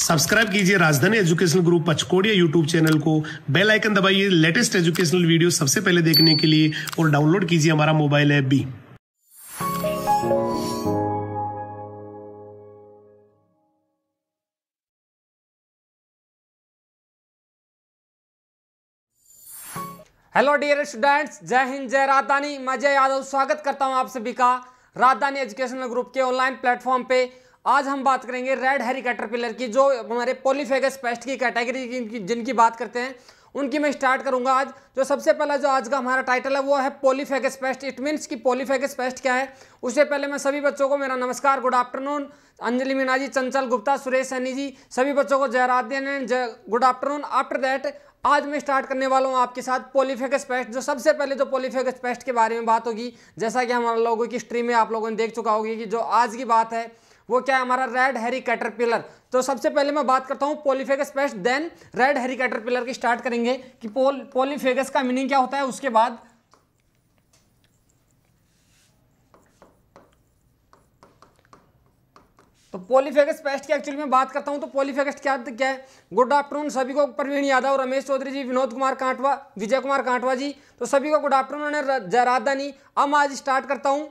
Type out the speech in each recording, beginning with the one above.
subscribe कीजिए Rajdhani educational group Pachkodiya YouTube channel को bell icon दबाइए लेटेस्ट एजुकेशनल वीडियो सबसे पहले देखने के लिए और डाउनलोड कीजिए हमारा मोबाइल ऐप भी हेलो डियर स्टूडेंट्स जय हिंद जय राजधानी मैं जय यादव स्वागत करता हूं आप सभी का राजधानी एजुकेशनल ग्रुप के ऑनलाइन प्लेटफॉर्म पे आज हम बात करेंगे रेड हेरी कैटरपिलर की जो हमारे पोलिफेगस पेस्ट की कैटेगरी जिनकी बात करते हैं उनकी मैं स्टार्ट करूंगा आज जो सबसे पहला जो आज का हमारा टाइटल है वो है पोलीफेगस पेस्ट इट मीन्स कि पोलीफेगस पेस्ट क्या है उससे पहले मैं सभी बच्चों को मेरा नमस्कार गुड आफ्टरनून अंजलि मीना जी चंचल गुप्ता सुरेश सैनी जी सभी बच्चों को जयराध्यन जय गुड आफ्टरनून आफ्टर दैट आज मैं स्टार्ट करने वाला हूँ आपके साथ पोलीफेगस पेस्ट जो सबसे पहले जो पोलीफेगस पेस्ट के बारे में बात होगी जैसा कि हमारे लोगों की स्ट्रीम में आप लोगों ने देख चुका होगी कि जो आज की बात है वो क्या है हमारा रेड हैरी कैटरपिलर तो सबसे पहले मैं बात करता हूँ polyphagous pest then red hairy caterpillar की स्टार्ट करेंगे कि पोल पोलिफेगस का मीनिंग क्या होता है उसके बाद तो पोलिफेगस पेस्ट की एक्चुअली मैं बात करता हूँ तो पोलीफेगस क्या क्या है गुड आफ्टरनून सभी को प्रवीण यादव रमेश चौधरी जी विनोद कुमार कांटवा विजय कुमार कांटवा जी तो सभी को गुड आफ्टरनून राजधानी अब आज स्टार्ट करता हूँ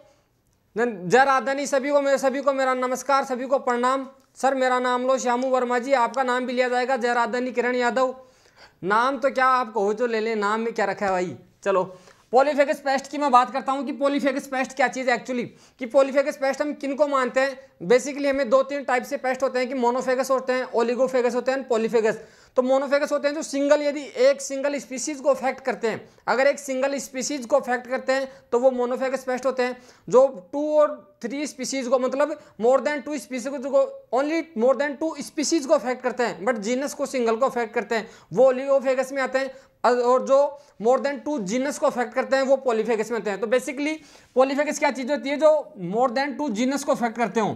जय राधानी सभी को मेरे सभी को मेरा नमस्कार सभी को प्रणाम सर मेरा नाम लो श्यामू वर्मा जी आपका नाम भी लिया जाएगा जय राधानी किरण यादव नाम तो क्या आप कहो जो तो ले लें नाम में क्या रखा है भाई चलो पोलिफेगस पेस्ट की मैं बात करता हूँ कि पोलिफेगस पेस्ट क्या चीज़ है एक्चुअली कि पोलिफेगस पेस्ट हम किन को मानते हैं बेसिकली हमें दो तीन टाइप से पेस्ट होते हैं कि मोनोफेगस होते हैं ओलिगोफेगस होते हैं पोलिफेगस तो मोनोफेगस होते हैं जो सिंगल यदि एक सिंगल स्पीसीज को अफेक्ट करते हैं अगर एक सिंगल स्पीसीज को अफेक्ट करते हैं तो वो मोनोफेगस पेस्ट होते हैं जो टू और थ्री स्पीसीज को मतलब मोर देन टू स्पीसीज को only more than two species को अफेक्ट करते हैं बट जीनस को सिंगल को अफेक्ट करते हैं वो ओलियोफेगस में आते हैं और जो मोर देन टू जीनस को अफेक्ट करते हैं वो पोलीफेगस में आते हैं तो बेसिकली पोलीफेगस क्या चीज़ होती है जो मोर देन टू जीनस को अफेक्ट करते हो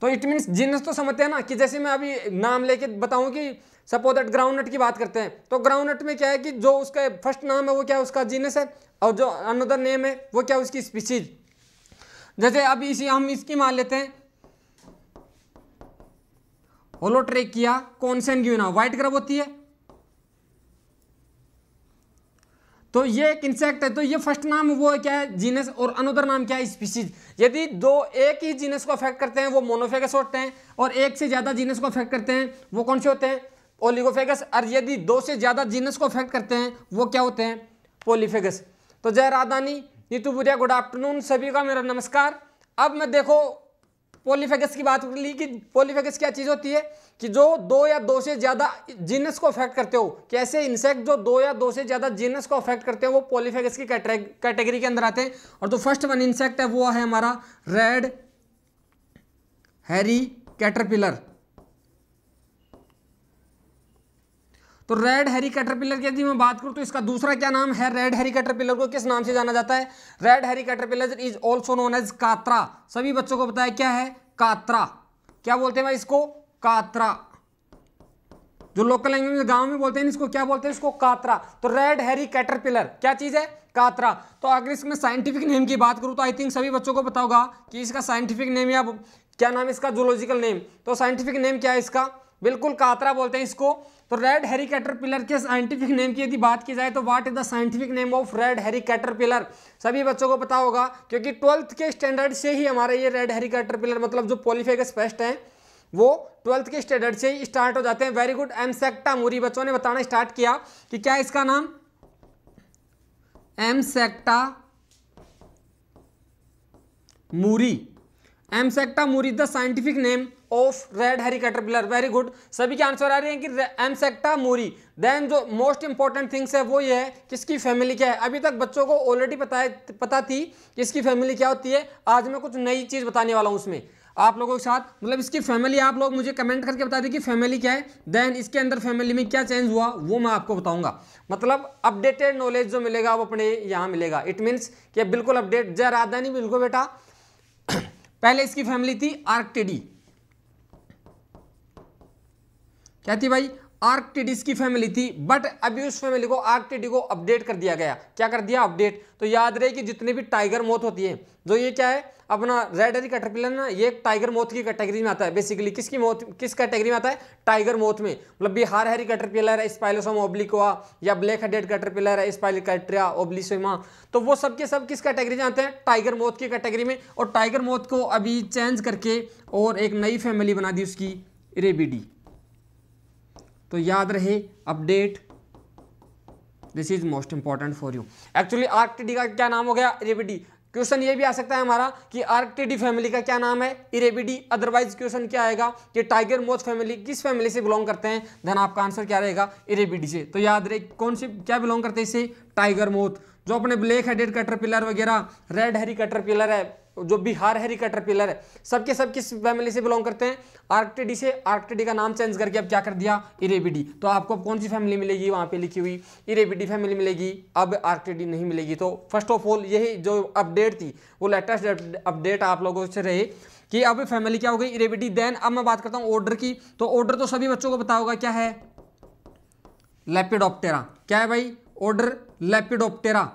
तो इट मीन्स जीनस तो समझते हैं ना कि जैसे मैं अभी नाम लेके बताऊं कि सपोज दैट ग्राउंडनट की बात करते हैं तो ग्राउंडनट में क्या है कि जो उसका फर्स्ट नाम है वो क्या उसका जीनस है और जो अनदर नेम है वो क्या उसकी स्पीसीज जैसे अब इसी हम इसकी मान लेते हैं होलोट्रेकिया कॉन्सेंग्यूना व्हाइट ग्रब होती है तो ये एक इंसेक्ट है तो ये फर्स्ट नाम वो है क्या है जीनस और अनोदर नाम क्या है स्पीसीज यदि दो एक ही जीनस को अफेक्ट करते हैं वो मोनोफेगस होते हैं और एक से ज़्यादा जीनस को अफेक्ट करते हैं वो कौन से होते हैं ओलिगोफेगस और यदि दो से ज़्यादा जीनस को अफेक्ट करते हैं वो क्या होते हैं पोलिफेगस तो जय राधानी नीतू बुरिया गुड आफ्टरनून सभी का मेरा नमस्कार अब मैं देखो पोलिफेगस की बात कर ली कि पोलीफेगस क्या चीज़ होती है कि जो दो या दो से ज़्यादा जीनस को अफेक्ट करते हो कैसे इंसेक्ट जो दो या दो से ज़्यादा जीनस को अफेक्ट करते हैं वो पोलिफेगस की कैटेगरी के अंदर आते हैं और जो तो फर्स्ट वन इंसेक्ट है वो है हमारा रेड हैरी कैटरपिलर तो रेड हैरी कैटरपिलर की यदि मैं बात करूं तो इसका दूसरा क्या नाम है रेड हैरी कैटरपिलर को किस नाम से जाना जाता है red hairy caterpillar is also known as कातरा सभी बच्चों को बताया क्या है कातरा क्या बोलते हैं भाई इसको कातरा जो लोकल लैंग्वेज में गांव में बोलते हैं इसको क्या बोलते हैं इसको कातरा तो रेड हैरी कैटरपिलर क्या चीज है कातरा तो अगर इसमें साइंटिफिक नेम की बात करूं तो आई थिंक सभी बच्चों को बताओगा कि इसका साइंटिफिक नेम या क्या नाम इसका जूलॉजिकल नेम तो साइंटिफिक नेम क्या है इसका बिल्कुल कातरा बोलते हैं इसको तो रेड हैरी कैटरपिलर के साइंटिफिक नेम की यदि बात की जाए तो what is the scientific name of red hairy caterpillar सभी बच्चों को पता होगा क्योंकि ट्वेल्थ के स्टैंडर्ड से ही हमारे ये रेड हैरी कैटरपिलर मतलब जो पोलिफेगस पेस्ट हैं वो ट्वेल्थ के स्टैंडर्ड से ही स्टार्ट हो जाते हैं वेरी गुड एम मोरी बच्चों ने बताना स्टार्ट किया कि क्या इसका नाम M सेक्टा moorei M सेक्टा moorei the scientific name of red caterpillar very good सभी के आंसर आ रहे हैं कि एम सेक्टा मूरी देन जो मोस्ट इंपॉर्टेंट थिंग्स है वो ये है किसकी फैमिली क्या है अभी तक बच्चों को ऑलरेडी पता है पता थी किसकी फैमिली क्या होती है आज मैं कुछ नई चीज़ बताने वाला हूँ उसमें आप लोगों के साथ मतलब इसकी फैमिली आप लोग मुझे कमेंट करके बता दें कि फैमिली क्या है देन इसके अंदर फैमिली में क्या चेंज हुआ वो मैं आपको बताऊंगा मतलब अपडेटेड नॉलेज जो मिलेगा वो अपने यहाँ मिलेगा इट मीन्स कि बिल्कुल अपडेट जय राजधानी बिल्कुल बेटा पहले इसकी फैमिली थी आर्कटेडी क्या थी भाई आर्कटिडिस की फैमिली थी बट अभी उस फैमिली को आर्कटिडी को अपडेट कर दिया गया क्या कर दिया अपडेट तो याद रहे कि जितने भी टाइगर मौत होती है जो ये क्या है अपना रेड एरी कैटरपिलर ना ये टाइगर मोथ की कैटेगरी में आता है बेसिकली किसकी मौत किस कैटेगरी में आता है टाइगर मौत में मतलब बिहार हैरी कैटरपिलर है स्पाइलोसोम ओब्लिकोआ या ब्लैक हेडेड कैटरपिलर है स्पाइलिकट्रिया ओब्लिसोमा तो वो सब के सब किस कैटेगरी में आते हैं टाइगर मौत की कैटेगरी में और टाइगर मोथ को अभी चेंज करके और एक नई फैमिली बना दी उसकी रेबीडी तो याद रहे update this is most important for you actually Arctiidae का क्या नाम हो गया रेबिडी क्वेश्चन ये भी आ सकता है हमारा कि आर्कटीडी फैमिली का क्या नाम है इरेबिडी अदरवाइज क्वेश्चन क्या आएगा कि टाइगर मोथ फैमिली किस फैमिली से बिलोंग करते हैं धन आपका आंसर क्या रहेगा इरेबिडी से तो याद रहे कौन सी क्या बिलोंग करते हैं इसे टाइगर मोथ जो अपने ब्लैक हेडेड कटर पिलर वगैरह रेड हेरी कटर पिलर है जो बिहार है रिकटर पिलर है सबके सब किस फैमिली से बिलोंग करते हैं आर्कटिडी से आर्कटिडी का नाम चेंज करके अब क्या कर दिया इरेबिडी तो आपको अब कौन सी फैमिली मिलेगी वहाँ पे लिखी हुई इरेबिडी फैमिली मिलेगी अब आर्कटिडी नहीं मिलेगी तो फर्स्ट ऑफ ऑल यही जो अपडेट थी वो लेटेस्ट अपडेट आप लोगों से रहे कि अब फैमिली क्या हो गई इरेबिडी देन अब मैं बात करता हूँ ऑर्डर की तो ऑर्डर तो सभी बच्चों को पता होगा क्या है लेपिडोप्टेरा क्या है भाई ऑर्डर लेपिडोप्टेरा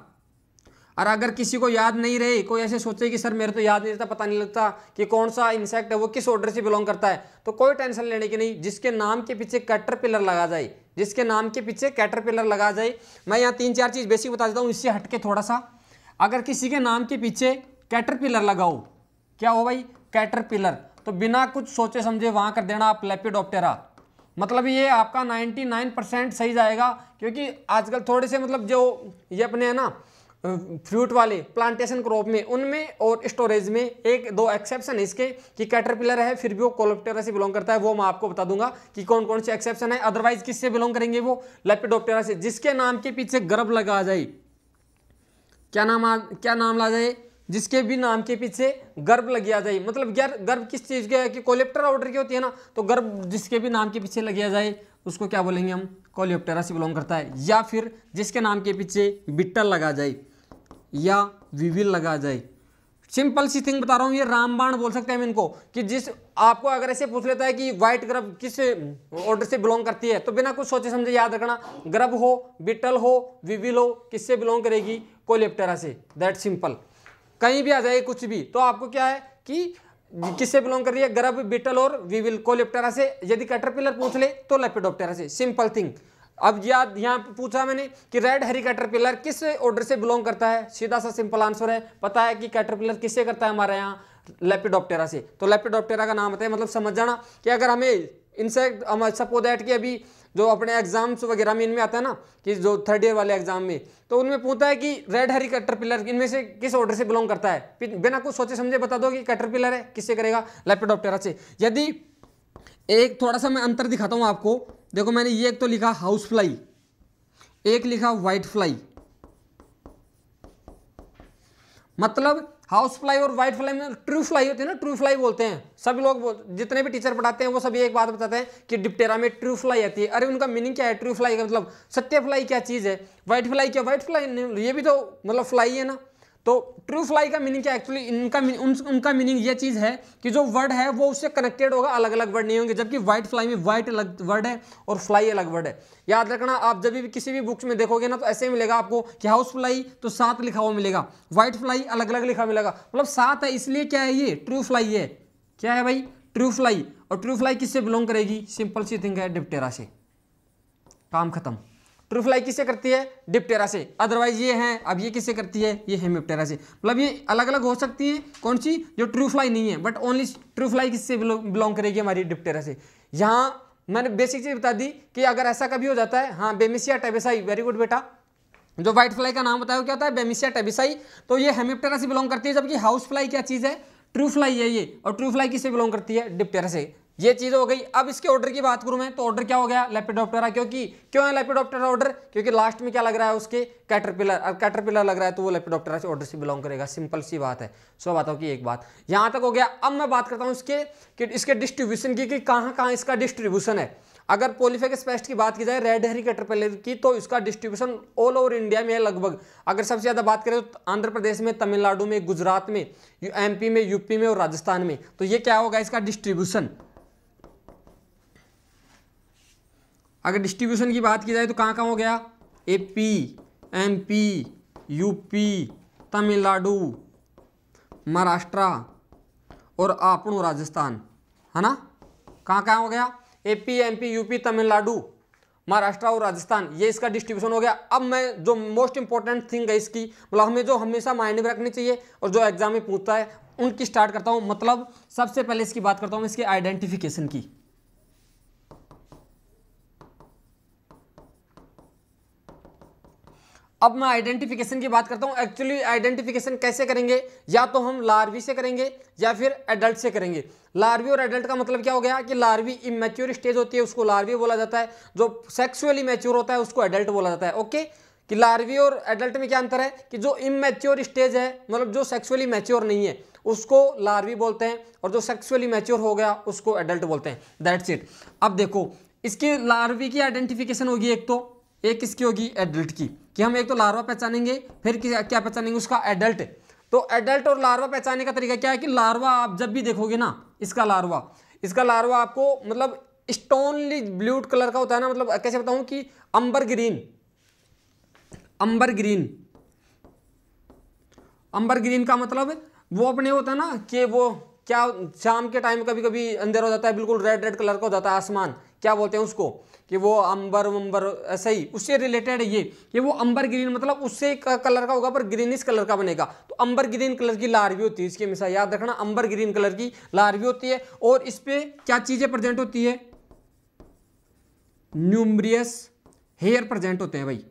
और अगर किसी को याद नहीं रहे कोई ऐसे सोचे कि सर मेरे तो याद नहीं रहता पता नहीं लगता कि कौन सा इंसेक्ट है वो किस ऑर्डर से बिलोंग करता है तो कोई टेंशन लेने की नहीं जिसके नाम के पीछे कैटर पिलर लगा जाए जिसके नाम के पीछे कैटर पिलर लगा जाए मैं यहाँ तीन चार चीज़ बेसिक बता देता हूँ इससे हटके थोड़ा सा अगर किसी के नाम के पीछे कैटर पिलर लगाओ क्या हो भाई कैटर पिलर तो बिना कुछ सोचे समझे वहाँ कर देना आप लेपिडोप्टेरा मतलब ये आपका नाइन परसेंट सही जाएगा क्योंकि आजकल थोड़े से मतलब जो ये अपने हैं ना फ्रूट वाले प्लांटेशन क्रॉप में उनमें और स्टोरेज में एक दो एक्सेप्शन इसके कि कैटरपिलर है फिर भी वो कोलोप्टेरा से बिलोंग करता है वो मैं आपको बता दूंगा कि कौन कौन से एक्सेप्शन है अदरवाइज किससे बिलोंग करेंगे वो लेपिडोप्टेरा से जिसके नाम के पीछे गर्भ लगा जाए क्या नाम आ, क्या नाम ला जाए जिसके भी नाम के पीछे गर्भ लगिया जाए मतलब यार गर्भ किस चीज़ के कि कोलेप्टेरा ऑर्डर की होती है ना तो गर्भ जिसके भी नाम के पीछे लगिया जाए उसको क्या बोलेंगे हम कोलियोप्टेरा से बिलोंग करता है या फिर जिसके नाम के पीछे बिट्टल लगा जाए या विल लगा जाए सिंपल सी थिंग बता रहा हूँ ये रामबाण बोल सकते हैं हम इनको कि जिस आपको अगर ऐसे पूछ लेता है कि व्हाइट ग्रब किस ऑर्डर से बिलोंग करती है तो बिना कुछ सोचे समझे याद रखना ग्रब हो बिटल हो विविल हो किससे बिलोंग करेगी कोलेप्टेरा से दैट सिंपल कहीं भी आ जाए कुछ भी तो आपको क्या है कि किससे बिलोंग कर रही है ग्रब बिटल और विविल कोलेप्टेरा से यदि कैटरपिलर पूछ ले तो लेपिडोप्टेरा से सिंपल थिंग अब याद यहाँ पूछा मैंने कि रेड हरी कैटरपिलर किस ऑर्डर से बिलोंग करता है सीधा सा सिंपल आंसर है पता है कि कैटरपिलर किससे करता है हमारे यहाँ लेपिडोप्टेरा से तो लेपिडोप्टेरा का नाम आता है मतलब समझ जाना कि अगर हमें इंसेक्ट हम सपो दैट कि अभी जो अपने एग्जाम्स वगैरह में इनमें आता है ना कि जो थर्ड ईयर वाले एग्जाम में तो उनमें पूछता है कि रेड हरी कैटरपिलर इनमें से किस ऑर्डर से बिलोंग करता है बिना कुछ सोचे समझे बता दो कि कैटरपिलर है किससे करेगा लेपिडोप्टेरा से यदि एक थोड़ा सा मैं अंतर दिखाता हूँ आपको देखो मैंने ये एक तो लिखा हाउस फ्लाई एक लिखा वाइट फ्लाई मतलब हाउस फ्लाई और व्हाइट फ्लाई में ट्रू फ्लाई होती है ना ट्रू फ्लाई बोलते हैं सभी लोग जितने भी टीचर पढ़ाते हैं वो सभी एक बात बताते हैं कि डिप्टेरा में ट्रू फ्लाई आती है अरे उनका मीनिंग क्या है ट्रू फ्लाई का मतलब सत्य फ्लाई क्या चीज़ है व्हाइट फ्लाई क्या व्हाइट फ्लाई ये भी तो मतलब फ्लाई है ना तो ट्रू फ्लाई का मीनिंग क्या एक्चुअली इनका उनका मीनिंग ये चीज़ है कि जो वर्ड है वो उससे कनेक्टेड होगा अलग अलग वर्ड नहीं होंगे जबकि व्हाइट फ्लाई में व्हाइट अलग वर्ड है और फ्लाई अलग वर्ड है याद रखना आप जब भी किसी भी बुक्स में देखोगे ना तो ऐसे मिलेगा आपको कि हाउस फ्लाई तो सात लिखा हुआ मिलेगा व्हाइट फ्लाई अलग अलग लिखा मिलेगा मतलब सात है इसलिए क्या है ये ट्रू फ्लाई है क्या है भाई ट्रू फ्लाई और ट्रू फ्लाई किससे बिलोंग करेगी सिंपल सी थिंग है डिप्टेरा से काम खत्म ट्रू फ्लाई किससे करती है डिप्टेरा से अदरवाइज ये है अब ये किससे करती है ये हेमिप्टेरा से मतलब ये अलग अलग हो सकती है कौन सी जो ट्रू फ्लाई नहीं है बट ओनली ट्रू फ्लाई किससे बिलोंग करेगी हमारी डिप्टेरा से यहाँ मैंने बेसिक चीज़ बता दी कि अगर ऐसा कभी हो जाता है हाँ बेमिसिया टेबिसाई वेरी गुड बेटा जो व्हाइट फ्लाई का नाम बताया वो क्या होता है बेमिसिया टेबिसाई तो ये हेमिप्टेरा से बिलोंग करती है जबकि हाउस फ्लाई क्या चीज़ है ट्रू फ्लाई है ये और ट्रू फ्लाई किससे बिलोंग करती है डिप्टेरा से ये चीज़ हो गई अब इसके ऑर्डर की बात करूं मैं तो ऑर्डर क्या हो गया लेपिडोप्टरा क्योंकि क्यों है लेपिडोप्टरा ऑर्डर क्योंकि लास्ट में क्या लग रहा है उसके कैटरपिलर अब कैटरपिलर लग रहा है तो वो लेपिडोप्टरा से ऑर्डर से बिलोंग करेगा सिंपल सी बात है सो बताओ कि एक बात यहाँ तक हो गया अब मैं बात करता हूँ इसके कि इसके डिस्ट्रीब्यूशन की कि कहाँ कहाँ इसका डिस्ट्रीब्यूशन है अगर पोलिफेक स्पेस्ट की बात की जाए रेड हेरी कैटरपिलर की तो इसका डिस्ट्रीब्यूशन ऑल ओवर इंडिया में है लगभग अगर सबसे ज़्यादा बात करें तो आंध्र प्रदेश में तमिलनाडु में गुजरात में एमपी में यूपी में और राजस्थान में तो ये क्या होगा इसका डिस्ट्रीब्यूशन अगर डिस्ट्रीब्यूशन की बात की जाए तो कहाँ कहाँ हो गया A P M P U P Tamil Nadu Maharashtra और आपणु राजस्थान है ना कहाँ कहाँ हो गया A P M P U P Tamil Nadu Maharashtra और राजस्थान ये इसका डिस्ट्रीब्यूशन हो गया अब मैं जो मोस्ट इंपॉर्टेंट थिंग है इसकी मतलब हमें जो हमेशा माइंड में रखनी चाहिए और जो एग्जाम में पूछता है उनकी स्टार्ट करता हूँ मतलब सबसे पहले इसकी बात करता हूँ इसके आइडेंटिफिकेशन की अब मैं आइडेंटिफिकेशन की बात करता हूँ एक्चुअली आइडेंटिफिकेशन कैसे करेंगे या तो हम लार्वी से करेंगे या फिर एडल्ट से करेंगे लार्वी और एडल्ट का मतलब क्या हो गया कि लार्वी इमेच्योर स्टेज होती है उसको लार्वी बोला जाता है जो सेक्सुअली मेच्योर होता है उसको एडल्ट बोला जाता है ओके कि लार्वी और एडल्ट में क्या अंतर है कि जो इमेच्योर स्टेज है मतलब जो सेक्सुअली मेच्योर नहीं है उसको लार्वी बोलते हैं और जो सेक्सुअली मेच्योर हो गया उसको एडल्ट बोलते हैं दैट्स इट अब देखो इसकी लार्वी की आइडेंटिफिकेशन होगी एक तो एक इसकी होगी एडल्ट की कि हम एक तो लार्वा पहचानेंगे फिर क्या पहचानेंगे उसका एडल्ट तो एडल्ट और लार्वा पहचानने का तरीका क्या है कि लार्वा आप जब भी देखोगे ना इसका लार्वा इसका लार्वा आपको मतलब स्टोनली ब्लू कलर का होता है ना मतलब कैसे बताऊं कि amber green amber green amber green का मतलब वो अपने होता है ना कि वो क्या शाम के टाइम कभी कभी अंधेरा हो जाता है बिल्कुल रेड रेड कलर का हो जाता है आसमान क्या बोलते हैं उसको कि वो अंबर वंबर ऐसे ही उससे रिलेटेड है ये कि वो अंबर ग्रीन मतलब उससे कलर का होगा पर ग्रीनिश कलर का बनेगा तो अंबर ग्रीन कलर की लार भी होती है इसकी हमेशा याद रखना अंबर ग्रीन कलर की लार भी होती है और इस पर क्या चीज़ें प्रजेंट होती है न्यूमरियस हेयर प्रजेंट होते हैं भाई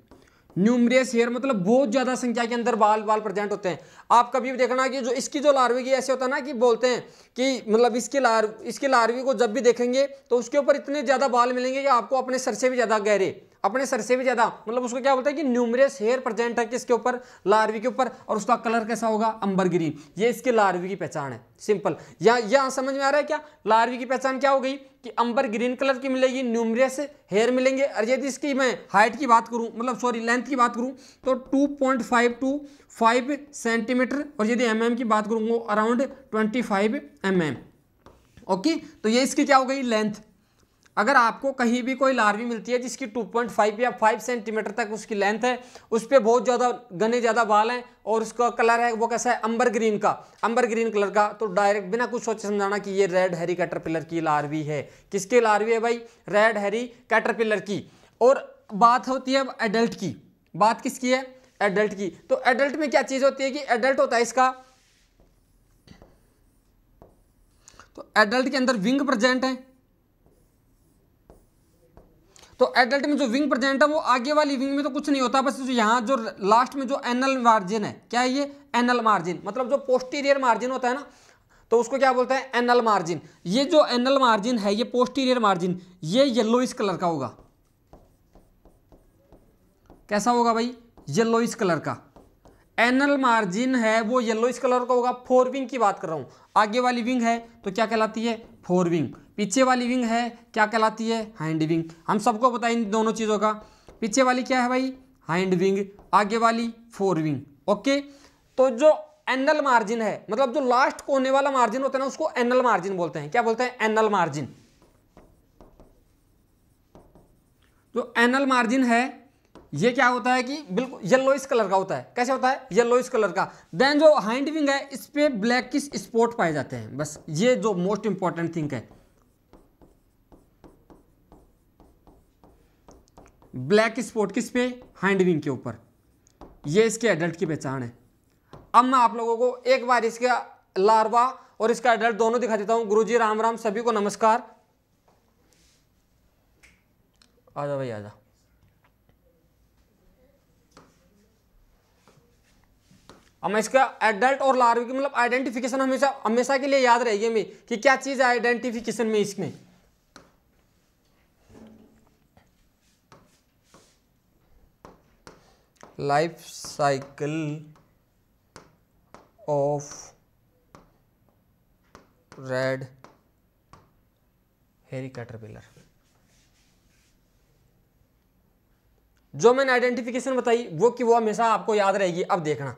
न्यूमरियस हेयर मतलब बहुत ज़्यादा संख्या के अंदर बाल बाल प्रेजेंट होते हैं आप कभी भी देखना कि जो इसकी जो लार्वी की ऐसे होता है ना कि बोलते हैं कि मतलब इसके लार इसके लार्वी को जब भी देखेंगे तो उसके ऊपर इतने ज़्यादा बाल मिलेंगे कि आपको अपने सर से भी ज़्यादा गहरे अपने सर से भी ज़्यादा मतलब उसको क्या बोलते हैं कि न्यूमरियस हेयर प्रेजेंट है किसके ऊपर लार्वी के ऊपर और उसका कलर कैसा होगा अंबर ग्रीन ये इसकी लार्वी की पहचान है सिंपल या यहाँ समझ में आ रहा है क्या लार्वी की पहचान क्या हो गई कि अंबर ग्रीन कलर की मिलेगी न्यूमरियस हेयर मिलेंगे और यदि इसकी मैं हाइट की बात करूँ मतलब सॉरी लेंथ की बात करूँ तो two point five two five centimetre और यदि एम mm की बात करूँ around twenty five M M okay तो ये इसकी क्या हो गई लेंथ अगर आपको कहीं भी कोई लार्वी मिलती है जिसकी 2.5 या 5 सेंटीमीटर तक उसकी लेंथ है उस पर बहुत ज़्यादा घने ज़्यादा बाल हैं और उसका कलर है वो कैसा है अंबर ग्रीन का अंबर ग्रीन कलर का तो डायरेक्ट बिना कुछ सोचे समझाना कि ये रेड हैरी कैटरपिलर की लार्वी है किसकी लार्वी है भाई रेड हैरी कैटरपिलर की और बात होती है अब एडल्ट की बात किसकी है एडल्ट की तो एडल्ट में क्या चीज़ होती है कि एडल्ट होता है इसका तो एडल्ट के अंदर विंग प्रेजेंट है तो एडल्ट में जो विंग प्रेजेंट है वो आगे वाली विंग में तो कुछ नहीं होता बस जो यहाँ जो लास्ट में जो एनल मार्जिन है क्या है ये एनल मार्जिन मतलब जो पोस्टीरियर मार्जिन होता है ना तो उसको क्या बोलते हैं एनल मार्जिन ये जो एनल मार्जिन है ये पोस्टीरियर मार्जिन ये इस कलर का होगा कैसा होगा भाई इस कलर का एनल मार्जिन है वो इस कलर का होगा फोर विंग की बात कर रहा हूं आगे वाली विंग है तो क्या कहलाती है फोर विंग पीछे वाली विंग है क्या कहलाती है हैंड विंग हम सबको बताए इन दोनों चीज़ों का पीछे वाली क्या है भाई हैंड विंग आगे वाली फोर विंग ओके तो जो एनल मार्जिन है मतलब जो लास्ट कोने वाला मार्जिन होता है ना उसको एनल मार्जिन बोलते हैं क्या बोलते हैं एनल मार्जिन जो एनल मार्जिन है ये क्या होता है कि बिल्कुल येल्लोइस कलर का होता है कैसे होता है येल्लोइस कलर का देन जो हैंड विंग है इस पर ब्लैक किस स्पॉट पाए जाते हैं बस ये जो मोस्ट इंपॉर्टेंट थिंग है ब्लैक स्पॉट किस पे हैंडविंग के ऊपर ये इसके एडल्ट की पहचान है अब मैं आप लोगों को एक बार इसका लार्वा और इसका एडल्ट दोनों दिखा देता हूं गुरुजी राम राम सभी को नमस्कार आजा भाई आजा अब इसका एडल्ट और लार्वे की मतलब आइडेंटिफिकेशन हमेशा हमेशा के लिए याद रहेगी हमें कि क्या चीज़ आइडेंटिफिकेशन में इसमें life cycle of red hairy caterpillar जो मैंने आइडेंटिफिकेशन बताई वो कि वो हमेशा आपको याद रहेगी अब देखना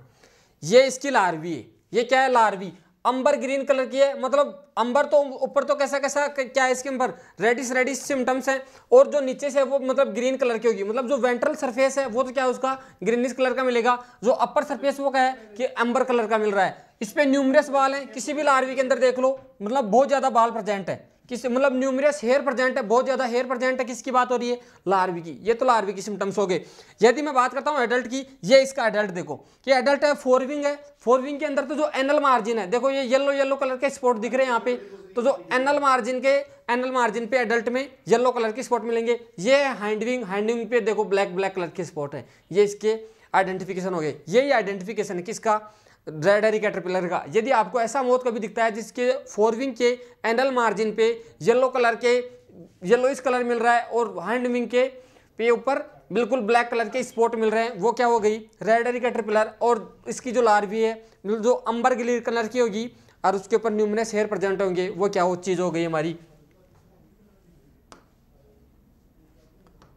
ये इसकी लार्वी है ये क्या है लार्वी अंबर ग्रीन कलर की है मतलब अंबर तो ऊपर तो कैसा कैसा क्या है इसके अंबर रेडिस रेडिस सिम्टम्स हैं और जो नीचे से वो मतलब ग्रीन कलर की होगी मतलब जो वेंट्रल सरफेस है वो तो क्या है उसका ग्रीनिश कलर का मिलेगा जो अपर सरफेस वो क्या है कि अंबर कलर का मिल रहा है इस पर न्यूमरस बाल हैं किसी भी लारवी के अंदर देख लो मतलब बहुत ज़्यादा बाल प्रजेंट है किस मतलब न्यूमरियस हेयर प्रेजेंट है बहुत ज़्यादा हेयर प्रेजेंट है किसकी बात हो रही है लार्वी की ये तो लार्वी की सिम्टम्स हो गए यदि मैं बात करता हूँ एडल्ट की ये इसका एडल्ट देखो कि एडल्ट है फोरविंग है फोरविंग के अंदर तो जो एनल मार्जिन है देखो ये येलो येलो कलर के स्पॉट दिख रहे हैं यहाँ पे तो जो एनल मार्जिन के एनल मार्जिन पे एडल्ट में येलो कलर के स्पॉट मिलेंगे ये हैंडविंग हैंडविंग पे देखो ब्लैक ब्लैक कलर के स्पॉट है ये इसके आइडेंटिफिकेशन हो गए यही आइडेंटिफिकेशन है किसका रेड एरी कैटरपिलर का यदि आपको ऐसा मोथ कभी दिखता है जिसके फोरविंग के एनल मार्जिन पे येलो कलर के येलो इस कलर मिल रहा है और हैंड विंग के पे ऊपर बिल्कुल ब्लैक कलर के स्पॉट मिल रहे हैं वो क्या हो गई रेड एरी कैटरपिलर और इसकी जो लार्वी है जो अंबर ग्लीर कलर की होगी और उसके ऊपर न्यूमनस हेयर प्रजेंट होंगे वो क्या हो चीज़ हो गई हमारी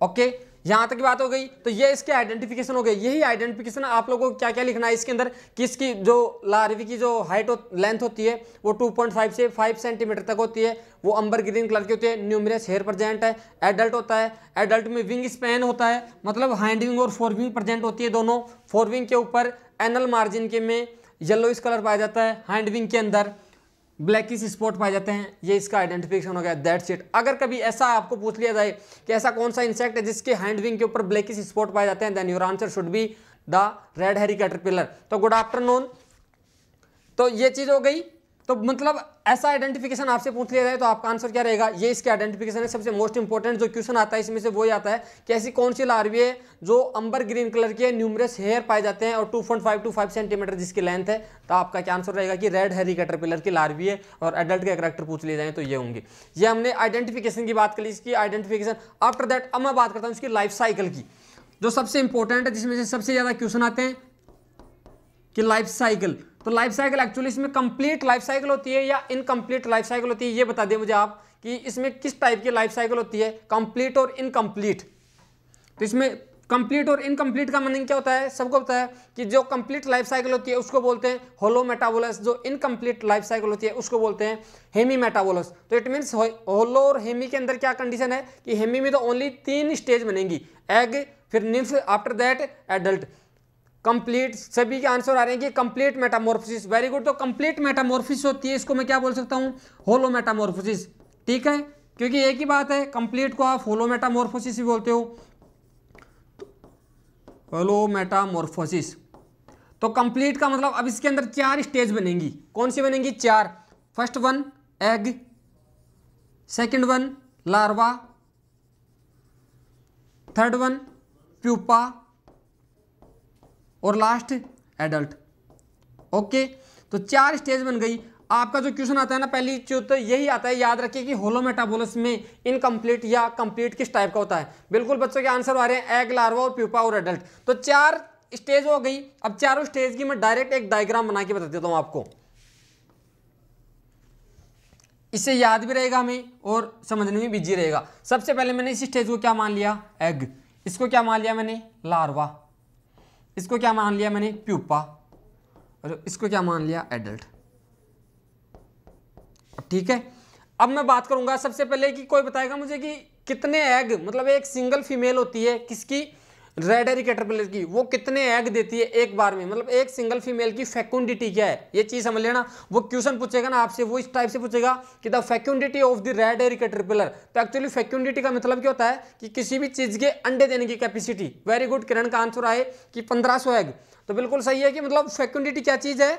ओके okay, यहां तक की बात हो गई तो ये इसके आइडेंटिफिकेशन हो गई यही आइडेंटिफिकेशन आप लोगों को क्या क्या लिखना है इसके अंदर किसकी जो लार्वी की जो हाइट लेंथ होती है वो 2.5 से 5 सेंटीमीटर तक होती है वो अंबर ग्रीन कलर की होती है न्यूमरियस हेयर प्रजेंट है एडल्ट होता है एडल्ट में विंग स्पेन होता है मतलब हैंड विंग और फोर विंग प्रजेंट होती है दोनों फोर विंग के ऊपर एनल मार्जिन के में येलो इस कलर पाया जाता है हैंड विंग के अंदर ब्लैकिस स्पॉट पाए जाते हैं ये इसका आइडेंटिफिकेशन हो गया दैट्स इट अगर कभी ऐसा आपको पूछ लिया जाए कि ऐसा कौन सा इंसेक्ट है जिसके हैंड विंग के ऊपर ब्लैकिस स्पॉट पाए जाते हैं then your answer should be the red hairy caterpillar तो गुड आफ्टरनून तो ये चीज़ हो गई तो मतलब ऐसा आइडेंटिफिकेशन आपसे पूछ लिया जाए तो आपका आंसर क्या रहेगा ये इसके आइडेंटिफिकेशन है सबसे मोस्ट इंपॉर्टेंट जो क्वेश्चन आता है इसमें से ही आता है कि ऐसी कौन सी लार्वी है जो अंबर ग्रीन कलर के न्यूमरस हेयर पाए जाते हैं और two point five two five centimetre जिसकी लेंथ है तो आपका क्या आंसर रहेगा कि रेड हैरी कटर पिलर की लार्वी है और एडल्ट के करेक्टर पूछ लिए जाए तो ये होंगे ये हमने आइडेंटिफिकेशन की बात करी इसकी आइडेंटिफिकेशन आफ्टर दैट अब मैं बात करता हूँ इसकी लाइफ साइकिल की जो सबसे इंपॉर्टेंट है जिसमें से सबसे ज़्यादा क्वेश्चन आते हैं कि लाइफ साइकिल तो लाइफ साइकिल एक्चुअली इसमें कंप्लीट लाइफ साइकिल होती है या इनकम्प्लीट लाइफ साइकिल होती है ये बता दें मुझे आप कि इसमें किस टाइप की लाइफ साइकिल होती है कंप्लीट और इनकम्प्लीट तो इसमें कंप्लीट और इनकम्प्लीट का मीनिंग क्या होता है सबको पता है कि जो कंप्लीट लाइफ साइकिल होती है उसको बोलते हैं होलो मेटाबोलस जो इनकम्प्लीट लाइफ साइकिल होती है उसको बोलते हैं हेमी मेटाबोलस तो इट मीन्स होलो और हेमी के अंदर क्या कंडीशन है कि हेमी में तो ओनली तीन स्टेज बनेगी एग फिर nymph after that adult complete सभी के आंसर आ रहे हैं कि कंप्लीट मेटामोर्फोसिस वेरी गुड तो कंप्लीट मेटामोर्फिस होती है इसको मैं क्या बोल सकता हूँ होलो मेटामोर्फोसिस ठीक है क्योंकि एक ही बात है कंप्लीट को आप होलो मेटामोर्फोसिस ही बोलते हो होलो मेटामोर्फोसिस तो कंप्लीट का मतलब अब इसके अंदर चार स्टेज बनेंगी कौन सी बनेंगी चार first one egg second one larva third one pupa और लास्ट एडल्ट ओके तो चार स्टेज बन गई आपका जो क्वेश्चन आता है ना पहली चीज तो यही आता है याद रखिए कि होलोमेटाबोलस में इनकम्प्लीट या कंप्लीट किस टाइप का होता है बिल्कुल बच्चों के आंसर आ रहे हैं एग लार्वा और प्यूपा और एडल्ट तो चार स्टेज हो गई अब चारों स्टेज की मैं डायरेक्ट एक डायग्राम बना के बता देता हूँ आपको इससे याद भी रहेगा हमें और समझने में बिजी रहेगा सबसे पहले मैंने इस स्टेज को क्या मान लिया एग इसको क्या मान लिया मैंने लार्वा इसको क्या मान लिया मैंने प्यूपा और अच्छा, इसको क्या मान लिया एडल्ट ठीक है अब मैं बात करूंगा सबसे पहले कि कोई बताएगा मुझे कि कितने एग मतलब एक सिंगल फीमेल होती है किसकी रेड एरी कैटरपिलर की वो कितने एग देती है एक बार में मतलब एक सिंगल फीमेल की फैक्यूनिटी क्या है ये चीज समझ लेना वो क्वेश्चन पूछेगा ना आपसे वो इस टाइप से पूछेगा कि the fecundity of the red hairy caterpillar तो एक्चुअली फैक्यूनिटी का मतलब क्या होता है कि किसी भी चीज के अंडे देने की कैपेसिटी वेरी गुड किरण का आंसर आए कि पंद्रह एग तो बिल्कुल सही है कि मतलब फैक्यूनिटी क्या चीज है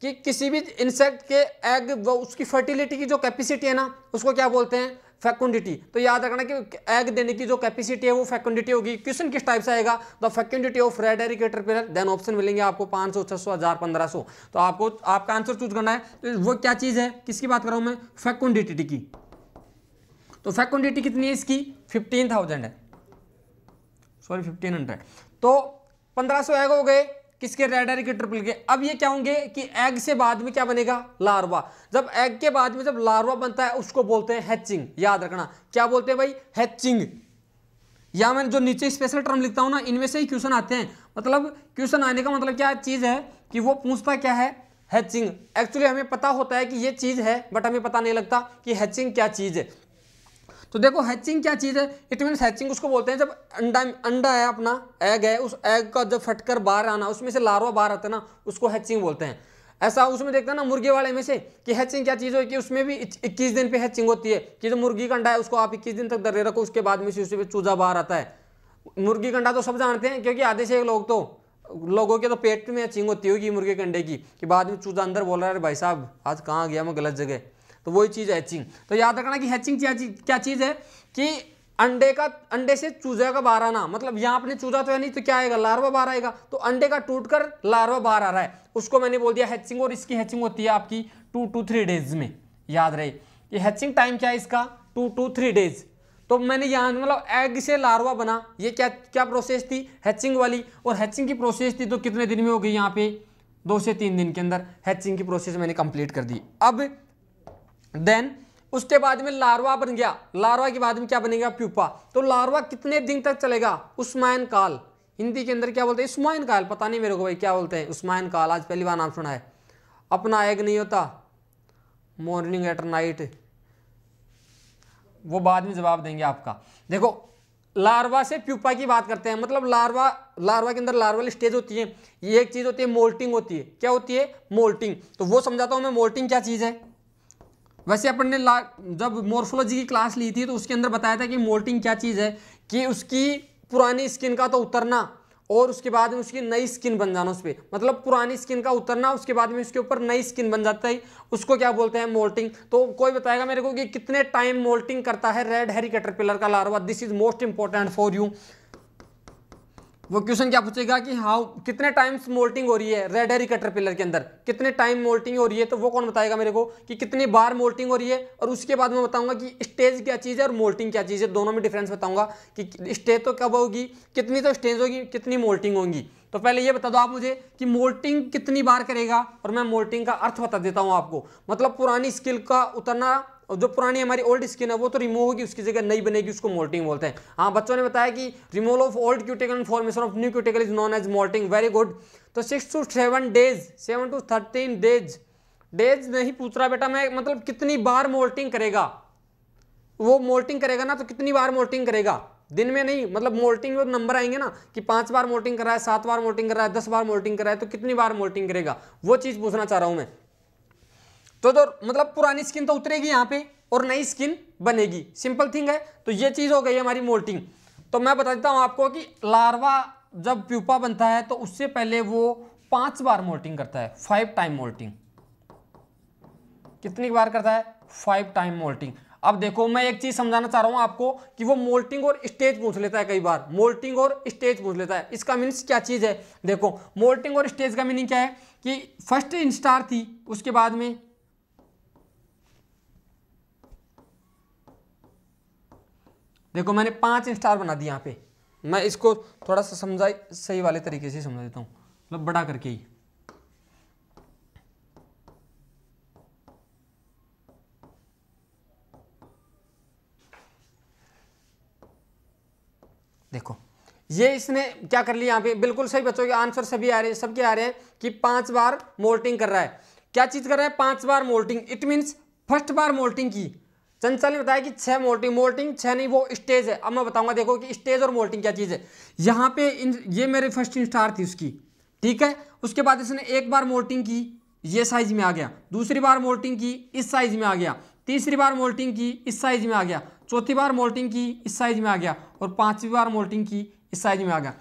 कि किसी भी इंसेक्ट के एग व उसकी फर्टिलिटी की जो कैपेसिटी है ना उसको क्या बोलते हैं फैकुंडिटी तो याद रखना कि एग देने की जो कैपेसिटी है वो फैकुंडिटी होगी क्वेश्चन किस टाइप से आएगा द फैकुंडिटी ऑफ रेड एरिकेटर कैटरपिलर देन ऑप्शन मिलेंगे आपको पांच सौ छह सौ हज़ार पंद्रह सौ तो आपको आपका आंसर चूज करना है तो वो क्या चीज़ है किसकी बात कर रहा हूं मैं फैकुंडिटी की तो फैकुंडिटी कितनी है इसकी फिफ्टीन थाउजेंड है सॉरी फिफ्टीन हंड्रेड तो पंद्रह सौ एग हो गए किसके रेड के ट्रिपल के अब ये क्या होंगे कि एग से बाद में क्या बनेगा लार्वा जब एग के बाद में जब लार्वा बनता है उसको बोलते हैं हैचिंग याद रखना क्या बोलते हैं भाई हैचिंग या मैं जो नीचे स्पेशल टर्म लिखता हूँ ना इनमें से ही क्वेश्चन आते हैं मतलब क्वेश्चन आने का मतलब क्या चीज़ है कि वो पूछता क्या है हैचिंग एक्चुअली हमें पता होता है कि ये चीज़ है बट हमें पता नहीं लगता कि हैचिंग क्या चीज़ है तो देखो हैचिंग क्या चीज़ है इट मीन हैचिंग उसको बोलते हैं जब अंडा अंडा है अपना एग है उस एग का जब फटकर बाहर आना उसमें से लार्वा बाहर आता है ना उसको हैचिंग बोलते हैं ऐसा उसमें देखते हैं ना मुर्गी वाले में से कि हैचिंग क्या चीज़ हो कि उसमें भी इक्कीस दिन पे हैचिंग होती है कि जो मुर्गी का अंडा है उसको आप इक्कीस दिन तक दर्रे रखो उसके बाद में से उसमें चूजा बाहर आता है मुर्गी का अंडा तो सब जानते हैं क्योंकि आधे से एक लोग तो लोगों के तो पेट में हैचिंग होती होगी मुर्गे के अंडे की कि बाद में चूजा अंदर बोल रहा है अरे भाई साहब आज कहाँ गया मैं गलत जगह तो वही चीज़ है हैचिंग तो याद रखना कि हैचिंग क्या चीज़ है कि अंडे का अंडे से चूजे का बाहर आना मतलब यहाँ आपने चूजा तो है नहीं तो क्या आएगा लार्वा बाहर आएगा तो अंडे का टूट कर लार्वा बाहर आ रहा है उसको मैंने बोल दिया हैचिंग और इसकी हैचिंग होती है आपकी टू टू थ्री डेज में याद रहे ये हैचिंग टाइम क्या है इसका टू टू थ्री डेज तो मैंने यहाँ मतलब एग से लार्वा बना ये क्या क्या प्रोसेस थी हैचिंग वाली और हैचिंग की प्रोसेस थी तो कितने दिन में हो गई यहाँ पे दो से तीन दिन के अंदर हैचिंग की प्रोसेस मैंने कंप्लीट कर दी अब देन उसके बाद में लार्वा बन गया लार्वा के बाद में क्या बनेगा प्यूपा तो लार्वा कितने दिन तक चलेगा उस्मायन काल हिंदी के अंदर क्या बोलते हैं उस्मायन काल पता नहीं मेरे को भाई क्या बोलते हैं उस्मायन काल आज पहली बार नाम सुना है अपना एग नहीं होता मॉर्निंग एट नाइट वो बाद में जवाब देंगे आपका देखो लार्वा से प्यूपा की बात करते हैं मतलब लार्वा लार्वा के अंदर लार्वल स्टेज होती है ये एक चीज़ होती है मोल्टिंग होती है क्या होती है मोल्टिंग तो वो समझाता हूँ मैं मोल्टिंग क्या चीज़ है वैसे अपन ने जब मोर्फोलॉजी की क्लास ली थी तो उसके अंदर बताया था कि मोल्टिंग क्या चीज़ है कि उसकी पुरानी स्किन का तो उतरना और उसके बाद में उसकी नई स्किन बन जाना उस पर मतलब पुरानी स्किन का उतरना उसके बाद में उसके ऊपर नई स्किन बन जाता है उसको क्या बोलते हैं मोल्टिंग तो कोई बताएगा मेरे को कि कितने टाइम मोल्टिंग करता है रेड हेरी कैटरपिलर का larva this is most important for you वो क्वेश्चन क्या पूछेगा कि हाउ कितने टाइम्स मोल्टिंग हो रही है रेड एरी पिलर के अंदर कितने टाइम मोल्टिंग हो रही है तो वो कौन बताएगा मेरे को कि कितनी बार मोल्टिंग हो रही है और उसके बाद मैं बताऊंगा कि स्टेज क्या चीज़ है और मोल्टिंग क्या चीज़ है दोनों में डिफरेंस बताऊंगा कि स्टेज तो कब होगी कितनी तो स्टेज होगी कितनी मोल्टिंग होगी तो पहले ये बता दो आप मुझे कि मोल्टिंग कितनी बार करेगा और मैं मोल्टिंग का अर्थ बता देता हूँ आपको मतलब पुरानी स्किल का उतरना और जो पुरानी हमारी ओल्ड स्किन है वो तो रिमूव होगी उसकी जगह नई बनेगी उसको मोल्टिंग बोलते हैं हाँ बच्चों ने बताया कि removal of old cuticle and formation of new cuticle is known as moulting very good तो six to seven days seven to thirteen days days नहीं पूछ रहा बेटा मैं मतलब कितनी बार मोल्टिंग करेगा वो मोल्टिंग करेगा ना तो कितनी बार मोल्टिंग करेगा दिन में नहीं मतलब मोल्टिंग में नंबर आएंगे ना कि पांच बार मोल्टिंग कर रहा है सात बार मोल्टिंग कर रहा है दस बार मोल्टिंग कर रहा है तो कितनी बार मोल्टिंग करेगा वो चीज़ पूछना चाह रहा हूं मैं तो तो मतलब पुरानी स्किन तो उतरेगी यहाँ पे और नई स्किन बनेगी सिंपल थिंग है तो ये चीज़ हो गई हमारी मोल्टिंग तो मैं बता देता हूँ आपको कि लार्वा जब प्यूपा बनता है तो उससे पहले वो पांच बार मोल्टिंग करता है फाइव टाइम मोल्टिंग कितनी बार करता है फाइव टाइम मोल्टिंग अब देखो मैं एक चीज समझाना चाह रहा हूं आपको कि वो मोल्टिंग और स्टेज पूछ लेता है कई बार मोल्टिंग और स्टेज पूछ लेता है इसका मीन्स क्या चीज है देखो मोल्टिंग और स्टेज का मीनिंग क्या है कि फर्स्ट इंस्टार थी उसके बाद में देखो मैंने पाँच स्टार बना दिया यहाँ पे मैं इसको थोड़ा सा समझा सही वाले तरीके से समझा देता हूँ मतलब बड़ा करके ही देखो ये इसने क्या कर लिया यहाँ पे बिल्कुल सही बच्चों के आंसर सभी आ रहे हैं सबके आ रहे हैं कि पांच बार मोल्टिंग कर रहा है क्या चीज कर रहा है पांच बार मोल्टिंग इट मीन्स फर्स्ट बार मोल्टिंग की चंचल ने बताया कि छह मोल्टिंग मोल्टिंग छह नहीं वो स्टेज है अब मैं बताऊंगा देखो कि स्टेज और मोल्टिंग क्या चीज़ है यहां पे इन ये मेरे फर्स्ट इंस्टार थी उसकी ठीक है उसके बाद इसने एक बार मोल्टिंग की ये साइज में आ गया दूसरी बार मोल्टिंग की इस साइज में आ गया तीसरी बार मोल्टिंग की इस साइज में आ गया चौथी बार मोल्टिंग की इस साइज में आ गया और पांचवी बार मोल्टिंग की इस साइज में आ गया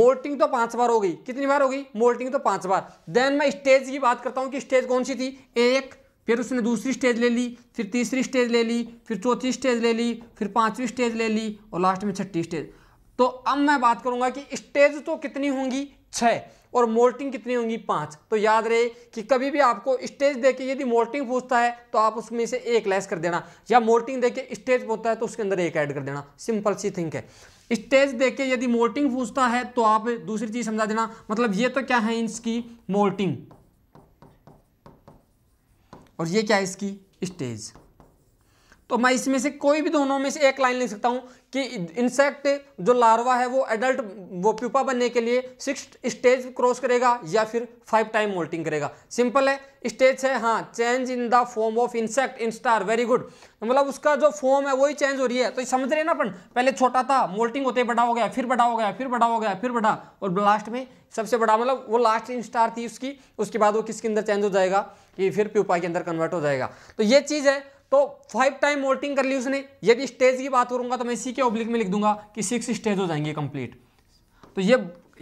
मोल्टिंग तो पांच बार हो गई कितनी बार हो गई मोल्टिंग तो पांच बार देन मैं स्टेज की बात करता हूं कि स्टेज कौन सी थी एक फिर उसने दूसरी स्टेज ले ली फिर तीसरी स्टेज ले ली फिर चौथी स्टेज ले ली फिर पाँचवीं स्टेज ले ली और लास्ट में छठी स्टेज तो अब मैं बात करूंगा कि स्टेज तो कितनी होंगी छः और मोल्टिंग कितनी होंगी पाँच तो याद रहे कि कभी भी आपको स्टेज देके यदि मोल्टिंग पूछता है तो आप उसमें से एक लेस कर देना या मोल्टिंग देके स्टेज पूछता है तो उसके अंदर एक ऐड कर देना सिंपल सी थिंक है स्टेज देके यदि मोल्टिंग पूछता है तो आप दूसरी चीज़ समझा देना मतलब ये तो क्या है इसकी मोल्टिंग और ये क्या है इसकी स्टेज तो मैं इसमें से कोई भी दोनों में से एक लाइन लिख सकता हूँ कि इंसेक्ट जो लार्वा है वो एडल्ट वो प्यूपा बनने के लिए सिक्स स्टेज क्रॉस करेगा या फिर फाइव टाइम मोल्टिंग करेगा सिंपल है स्टेज है हाँ change in the form of insect instar very good मतलब उसका जो फॉर्म है वही चेंज हो रही है तो समझ रहे ना अपन पहले छोटा था मोल्टिंग होते बड़ा हो गया फिर बड़ा हो गया फिर बड़ा हो गया फिर बड़ा और लास्ट में सबसे बड़ा मतलब वो लास्ट इन स्टार थी उसकी उसके बाद वो किसके अंदर चेंज हो जाएगा कि फिर प्यूपा के अंदर कन्वर्ट हो जाएगा तो ये चीज़ है तो फाइव टाइम मोल्टिंग कर ली उसने यदि स्टेज की बात करूंगा तो मैं इसी के ऑब्लिक में लिख दूंगा कि सिक्स स्टेज हो जाएंगे कंप्लीट तो ये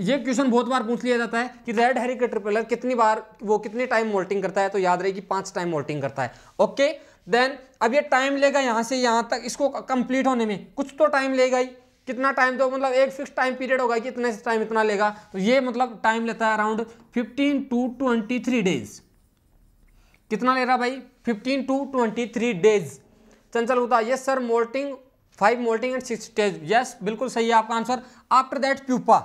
ये क्वेश्चन बहुत बार पूछ लिया जाता है कि रेड हेरी कैटरपिलर कितनी बार वो कितने टाइम मोल्टिंग करता है तो याद रहे कि पांच टाइम मोल्टिंग करता है ओके देन अब ये टाइम लेगा यहाँ से यहाँ तक इसको कंप्लीट होने में कुछ तो टाइम लेगा ही कितना टाइम तो मतलब एक फिक्स टाइम पीरियड होगा कि इतने से टाइम इतना लेगा तो ये मतलब टाइम लेता है around fifteen to twenty three days कितना ले रहा भाई fifteen to twenty three days Chanchal होता yes sir moulting five moulting and six days yes बिल्कुल सही है आपका आंसर आफ्टर दैट प्यूपा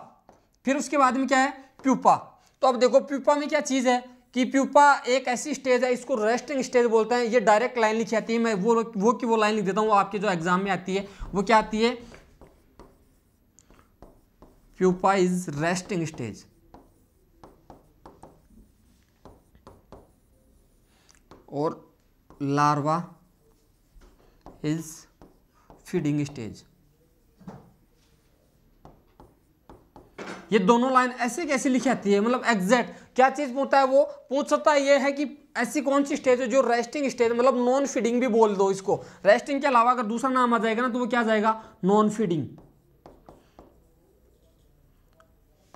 फिर उसके बाद में क्या है प्यूपा तो अब देखो प्यूपा में क्या चीज़ है कि प्यूपा एक ऐसी स्टेज है इसको रेस्टिंग स्टेज बोलते हैं ये डायरेक्ट लाइन लिखी आती है मैं वो वो की वो लाइन लिख देता हूँ आपके जो एग्जाम में आती है वो क्या आती है प्यूपा इज रेस्टिंग स्टेज और लार्वा इज फीडिंग स्टेज ये दोनों लाइन ऐसे कैसे लिखी आती है मतलब एग्जैक्ट क्या चीज पूछता है वो पूछ सकता है ये है कि ऐसी कौन सी स्टेज है जो रेस्टिंग स्टेज मतलब नॉन फीडिंग भी बोल दो इसको रेस्टिंग के अलावा अगर दूसरा नाम आ जाएगा ना तो वो क्या जाएगा नॉन फीडिंग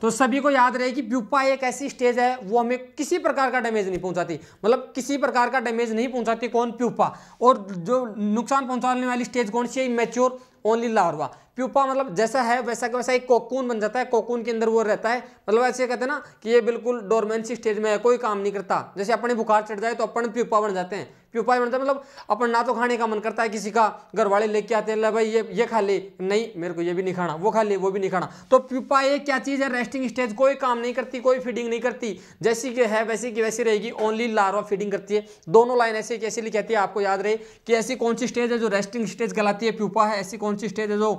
तो सभी को याद रहे कि प्यूपा एक ऐसी स्टेज है वो हमें किसी प्रकार का डैमेज नहीं पहुंचाती मतलब किसी प्रकार का डैमेज नहीं पहुंचाती कौन प्यूपा और जो नुकसान पहुंचाने वाली स्टेज कौन सी है मेच्योर ओनली लार्वा प्यूपा मतलब जैसा है वैसा का वैसा एक कोकून बन जाता है कोकून के अंदर वो रहता है मतलब ऐसे कहते हैं ना कि ये बिल्कुल डोरमेंसी स्टेज में है कोई काम नहीं करता जैसे अपने बुखार चढ़ जाए तो अपन प्यूपा बन जाते हैं प्यूपा बनता है मतलब अपन ना तो खाने का मन करता है किसी का घर वाले लेके आते हैं भाई ये ये खा ले नहीं मेरे को ये भी नहीं खाना वो खा ले वो भी नहीं खाना तो प्यूपा ये क्या चीज़ है रेस्टिंग स्टेज कोई काम नहीं करती कोई फीडिंग नहीं करती जैसी कि है वैसी की वैसी रहेगी ओनली लार्वा फीडिंग करती है दोनों लाइन ऐसी कैसे लिखाती है आपको याद रहे कि ऐसी कौन सी स्टेज है जो रेस्टिंग स्टेज कहलाती है प्यूपा है ऐसी कौन कौन सी स्टेज है जो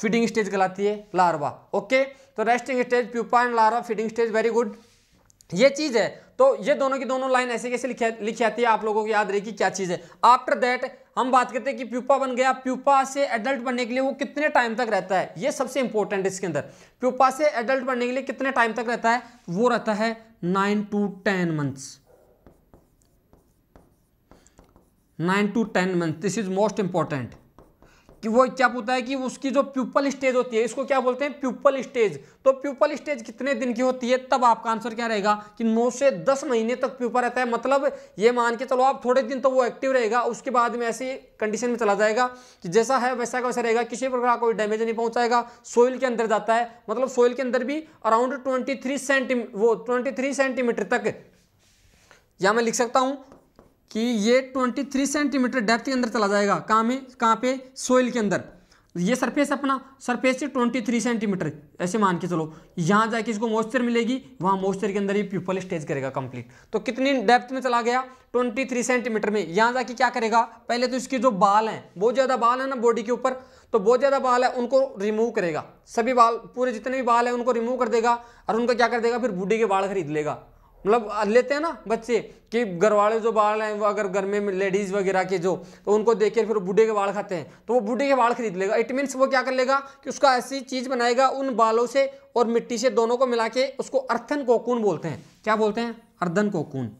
फीडिंग स्टेज कहलाती है लार्वा ओके तो resting stage pupa and larva feeding stage very good ये चीज़ है तो ये दोनों की दोनों लाइन ऐसे कैसे लिखी लिखी आती है आप लोगों को याद रहे कि क्या चीज़ है आफ्टर दैट हम बात करते हैं कि प्यूपा बन गया प्यूपा से एडल्ट बनने के लिए वो कितने टाइम तक रहता है ये सबसे इंपॉर्टेंट इसके अंदर प्यूपा से एडल्ट बनने के लिए कितने टाइम तक रहता है वो रहता है nine to ten months nine to ten month this is most important कि वो क्या होता है कि उसकी जो प्यूपल स्टेज होती है इसको क्या बोलते हैं प्यूपल स्टेज तो प्यूपल स्टेज कितने दिन की होती है तब आपका आंसर क्या रहेगा कि नौ से दस महीने तक प्यूपल रहता है मतलब ये मान के चलो आप थोड़े दिन तो वो एक्टिव रहेगा उसके बाद में ऐसी कंडीशन में चला जाएगा कि जैसा है वैसा का वैसा रहेगा किसी प्रकार कोई डैमेज नहीं पहुंचाएगा सोइल के अंदर जाता है मतलब सोइल के अंदर भी अराउंड ट्वेंटी थ्री सेंटी वो ट्वेंटी थ्री सेंटीमीटर तक या मैं लिख सकता हूं कि ये 23 सेंटीमीटर डेप्थ के अंदर चला जाएगा कहाँ में कहाँ पे सोइल के अंदर ये सरफेस अपना सरफेस से 23 सेंटीमीटर ऐसे मान के चलो यहाँ जाके इसको मॉइस्चर मिलेगी वहाँ मॉइस्चर के अंदर ही प्यूपल स्टेज करेगा कंप्लीट तो कितनी डेप्थ में चला गया 23 सेंटीमीटर में यहाँ जाके क्या करेगा पहले तो इसके जो बाल हैं बहुत ज़्यादा बाल है ना बॉडी के ऊपर तो बहुत ज़्यादा बाल है उनको रिमूव करेगा सभी बाल पूरे जितने भी बाल हैं उनको रिमूव कर देगा और उनका क्या कर देगा फिर बूढ़ी के बाल खरीद लेगा मतलब लेते हैं ना बच्चे कि घर वाले जो बाल हैं वो अगर घर में लेडीज़ वगैरह के जो तो उनको देख के फिर बूढ़े के बाल खाते हैं तो वो बूढ़े के बाल खरीद लेगा इट मीन्स वो क्या कर लेगा कि उसका ऐसी चीज़ बनाएगा उन बालों से और मिट्टी से दोनों को मिला के उसको अर्थन कोकून बोलते हैं क्या बोलते हैं अर्धन कोकून